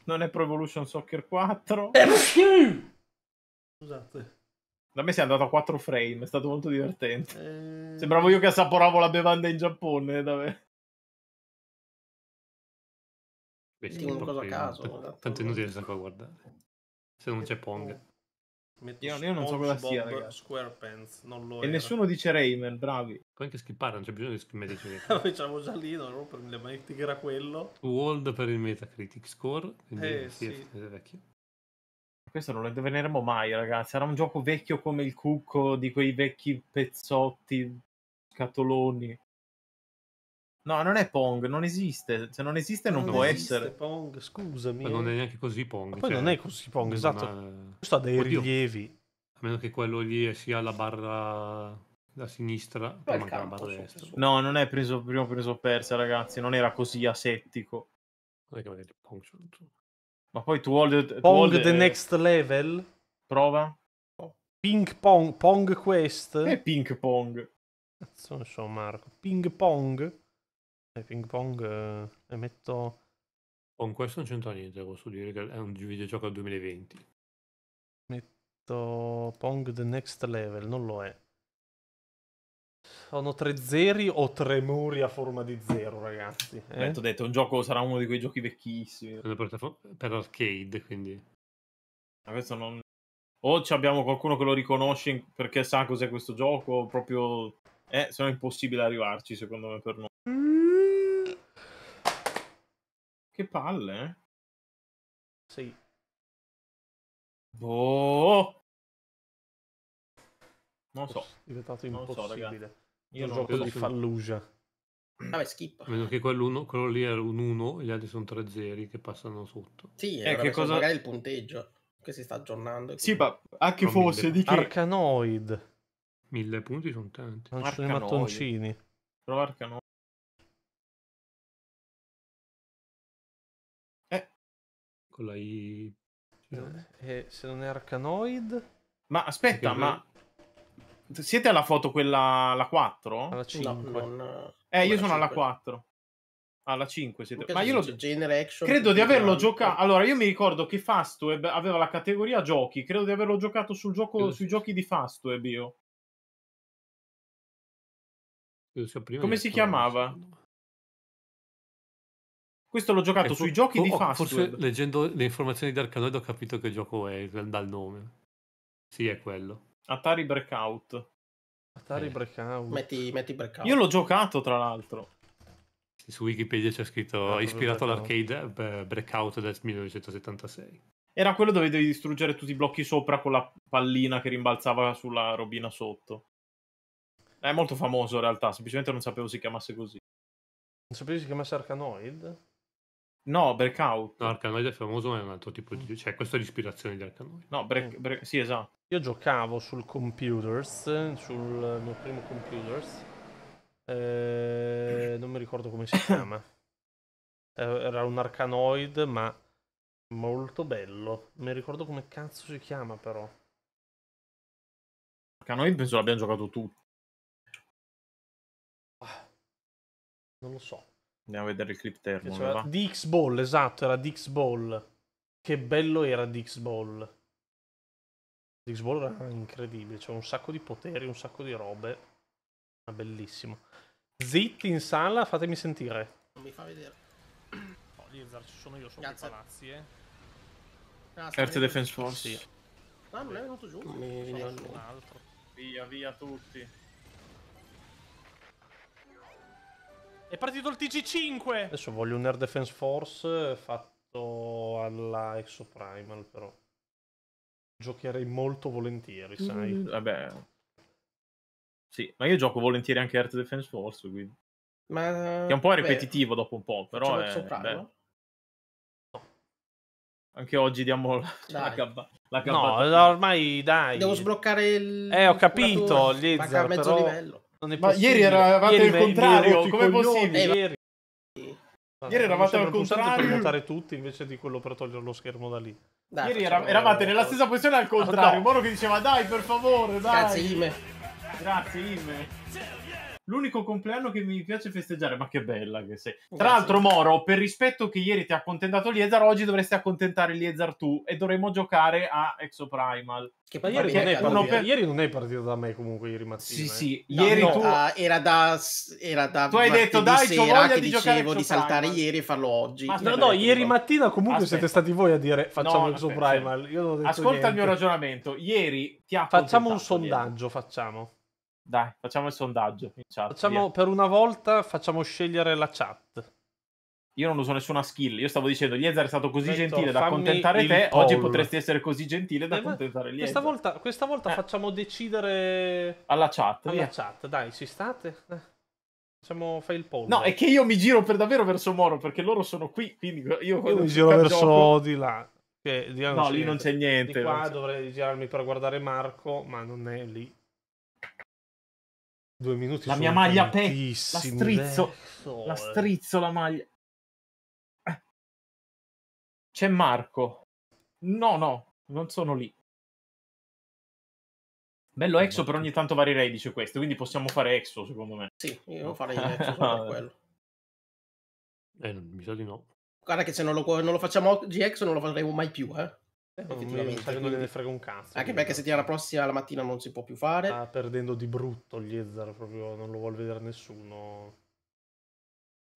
Non è Pro Evolution Soccer 4. Eh, Scusate. Da me si è andato a 4 frame, è stato molto divertente. E... Eh. Sembravo io che assaporavo la bevanda in Giappone. Da Dicono sì, cosa a caso. T- tanto è inutile sempre a guardare. Se non c'è Pong. Oh. io, io non so cosa sia, Squarepants, non lo E era. nessuno dice Rayman, bravi. Puoi anche skippare, non c'è bisogno di metterci niente. Facciamo già lì, non rompermi le che era quello. World per il Metacritic Score, quindi eh, sì, sì. è vecchio. Questo non lo deveneremo mai, ragazzi. Era un gioco vecchio come il cucco di quei vecchi pezzotti, scatoloni. No, non è Pong, non esiste. Se non esiste, non, non può esiste essere. Pong, scusami. Ma non è neanche così Pong. Ma poi cioè, non è così Pong, esatto. Ha... Questo ha dei Oddio. rilievi. A meno che quello lì sia la barra da sinistra, poi manca campo, la barra so, cioè, destra. So. No, non è preso prima preso persa, ragazzi. Non era così asettico. Non è che magari Pong Ma poi tu hold, Pong the è... Eh, next level? Prova. Ping pong, pong quest? E ping pong? Cazzo, non so Marco. Ping pong? e ping pong eh, metto... Con questo non c'entra niente, posso dire che è un videogioco del 2020. Metto Pong The Next Level, non lo è. Sono tre zeri o tre muri a forma di zero, ragazzi. Eh? metto detto, un gioco sarà uno di quei giochi vecchissimi. Per arcade, quindi. Ma questo non... O abbiamo qualcuno che lo riconosce perché sa cos'è questo gioco, proprio... Eh, se no impossibile arrivarci, secondo me, per noi. Mm. Che palle, eh? Sì. Boh! Non so. È diventato impossibile. So, Io non gioco di Fallujah. Vabbè, skip. Meno che quello lì era un 1 e gli altri sono 3 zeri che passano sotto. Sì, e eh, che cosa... magari il punteggio che si sta aggiornando. Quindi... Sì, ma anche no, fosse mille... di che... Arcanoid. Mille punti sono tanti. Non sono i mattoncini. Però Arcanoid con la I. Eh, eh, se non è Arcanoid. Ma aspetta, ma. Siete alla foto quella alla 4? Alla 5. No, non... Eh, io sono alla 4. Alla 5 siete. Ma io lo Credo di averlo giocato. Allora, io mi ricordo che Fastweb aveva la categoria giochi. Credo di averlo giocato sul gioco... sui sì. giochi di Fastweb io. Come si chiamava? Sono... Questo l'ho giocato fu- sui giochi oh, di oh, Fastweb. Forse leggendo le informazioni di Arcanoid ho capito che gioco è dal nome. Sì, è quello. Atari Breakout. Atari eh. Breakout. Metti, metti Breakout. Io l'ho giocato, tra l'altro. Su Wikipedia c'è scritto ah, ispirato all'arcade eh, eh, Breakout del 1976. Era quello dove devi distruggere tutti i blocchi sopra con la pallina che rimbalzava sulla robina sotto. È molto famoso in realtà, semplicemente non sapevo si chiamasse così. Non sapevi si chiamasse Arcanoid? No, Breakout. No, Arkanoid è famoso, ma è un altro tipo di... Cioè, questa è l'ispirazione di Arkanoid. No, break, mm. break... sì, esatto. Io giocavo sul computers, sul mio primo computers. Eh, non mi ricordo come si chiama. Eh, era un Arkanoid, ma molto bello. Mi ricordo come cazzo si chiama, però. Arkanoid penso l'abbiamo giocato tutti. Ah, non lo so. Andiamo a vedere il clip termo. Cioè, DX Ball, esatto, era DX Ball. Che bello era DX Ball. DX Ball era incredibile, c'è cioè un sacco di poteri, un sacco di robe. Ma bellissimo. Zitti in sala, fatemi sentire. Non mi fa vedere. No, Oh, Lizard, ci sono io sopra Grazie. i palazzi, eh. Grazie, Earth Defense Force. Sì. Ah, no, non è venuto giù. Mi... Un altro. Via, via tutti. È partito il TG5! Adesso voglio un Air Defense Force eh, fatto alla Exo Primal, però. Giocherei molto volentieri, mm. sai. Mm, vabbè. Sì, ma io gioco volentieri anche Air Defense Force, quindi. Ma... Che è un po' ripetitivo dopo un po', però è... Soprano? No. Anche oggi diamo la, la, gabba... la gabbata. No, ormai dai. Devo sbloccare il... Eh, ho capito, Lizard, però... mezzo livello. Non è Ma ieri eravate ieri al contrario, come possibile? Eh, ieri. Vabbè, ieri eravate al contrario. per mutare tutti invece di quello per togliere lo schermo da lì. Dai, ieri era, eravate nella eh, stessa posizione al contrario. No. Moro che diceva dai per favore, dai. Grazie Ime. Grazie Ime l'unico compleanno che mi piace festeggiare. Ma che bella che sei. Grazie. Tra l'altro, Moro, per rispetto che ieri ti ha accontentato Liezar, oggi dovresti accontentare Liezar tu e dovremmo giocare a Exoprimal. Che poi ieri, non è partito, per... ieri non è partito da me comunque ieri mattina. Sì, eh. sì, no, ieri no, tu... Uh, era, da, era da Tu hai detto dai, c'ho voglia di dicevo di saltare ieri e farlo oggi. Ma no, no, ieri mattina comunque aspetta. siete stati voi a dire facciamo no, Exoprimal. Io non ho detto Ascolta niente. il mio ragionamento. Ieri ti ha Facciamo un sondaggio, ieri. facciamo. Dai, facciamo il sondaggio in chat. Facciamo, per una volta facciamo scegliere la chat. Io non uso nessuna skill. Io stavo dicendo, Liezar è stato così Detto, gentile da accontentare te. Poll. Oggi potresti essere così gentile da eh, accontentare Liezar. Questa volta, questa volta eh. facciamo decidere alla chat. Alla via. chat, dai, ci state? Eh. Facciamo, fai il poll. No, è che io mi giro per davvero verso Moro perché loro sono qui. Quindi io, io mi giro verso gioco... di là. Che, no, lì niente. non c'è niente. Di qua dovrei girarmi per guardare Marco, ma non è lì. Due minuti. La mia maglia pe... La strizzo. Verso, eh. la strizzo la maglia. C'è Marco. No, no, non sono lì. Bello eh, Exo, però ogni tanto vari raid dice questo, quindi possiamo fare Exo, secondo me. Sì, io farei Exo, per quello. Eh, mi sa di no. Guarda che se non lo, non lo facciamo oggi Exo non lo faremo mai più, eh. Eh, effettivamente. non gliene frega un cazzo. Anche perché settimana prossima la mattina non si può più fare. Sta ah, perdendo di brutto gli Ezzar, proprio non lo vuole vedere nessuno.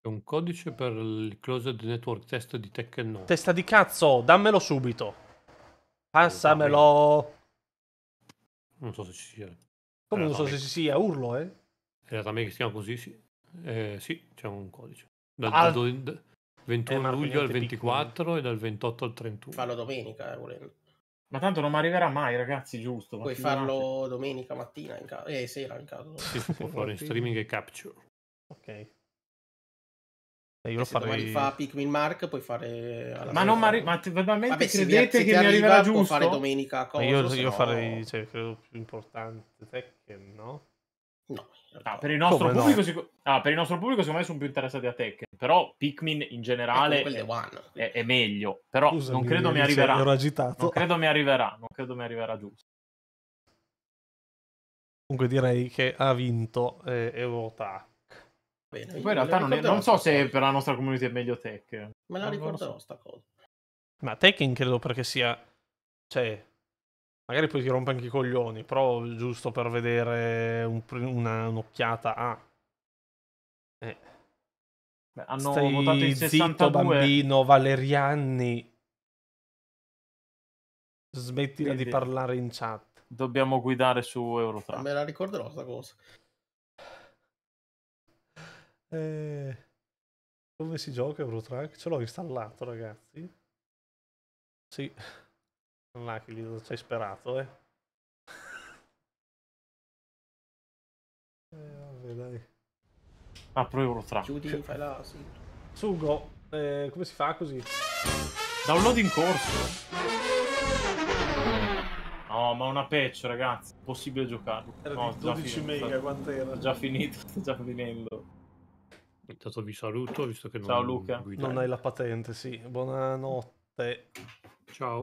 È un codice per il Closed Network Test di Tech no. Testa di cazzo, dammelo subito. Passamelo. Non so se ci sia. Come non so se ci sia, urlo, eh. Era da me che si chiama così, sì. Eh, sì, c'è un codice. Da, Al... da, da, 21 eh, luglio al 24 piccoli. e dal 28 al 31. Fallo domenica, eh, volendo. Ma tanto non mi arriverà mai, ragazzi, giusto. Puoi farlo matti. domenica mattina in ca- eh, sera in caso. Sì, si può fare in streaming e capture. Ok. Eh, io lo farei... domani fa Pikmin Mark, puoi fare... Eh, ma non mi arriva... Ma veramente Vabbè, credete che mi arriverà giusto? fare domenica cosa, eh, Io, io no... farei... Cioè, credo più importante Tekken, no? No, ah, per, il nostro pubblico, no? sic- ah, per il nostro pubblico, secondo me sono più interessati a Tekken. Però Pikmin in generale eh, è, è, è, meglio. Però Scusami, non credo mi arriverà. Ero agitato. Non credo mi arriverà. Non credo mi arriverà giusto. Comunque direi che ha vinto eh, Eurotac. Bene, poi in realtà non, è, non so se per la nostra community è meglio Tekken. Me la ricorderò sta cosa. Ma Tekken credo perché sia... Cioè, Magari poi ti rompe anche i coglioni, però giusto per vedere un, un'occhiata a... Ah. Eh. Beh, hanno Stai votato il 62. Zitto, bambino, Valerianni. Smettila Quindi, di parlare in chat. Dobbiamo guidare su Eurotrack. Me la ricorderò sta cosa. Eh, come si gioca Eurotrack? Ce l'ho installato, ragazzi. Sì. Non là che lì ci hai sperato, eh. eh vabbè, dai. Apro Eurotrap. Chiudi, fai la... Sì. Sugo, eh, come si fa così? Download in corso. No, ma una patch, ragazzi. Possibile giocarlo. Era no, 12 mega, quant'era? Già finito, sta già finendo. Intanto vi saluto, visto che non... Ciao Luca. Non hai la patente, sì. Buonanotte. Ciao.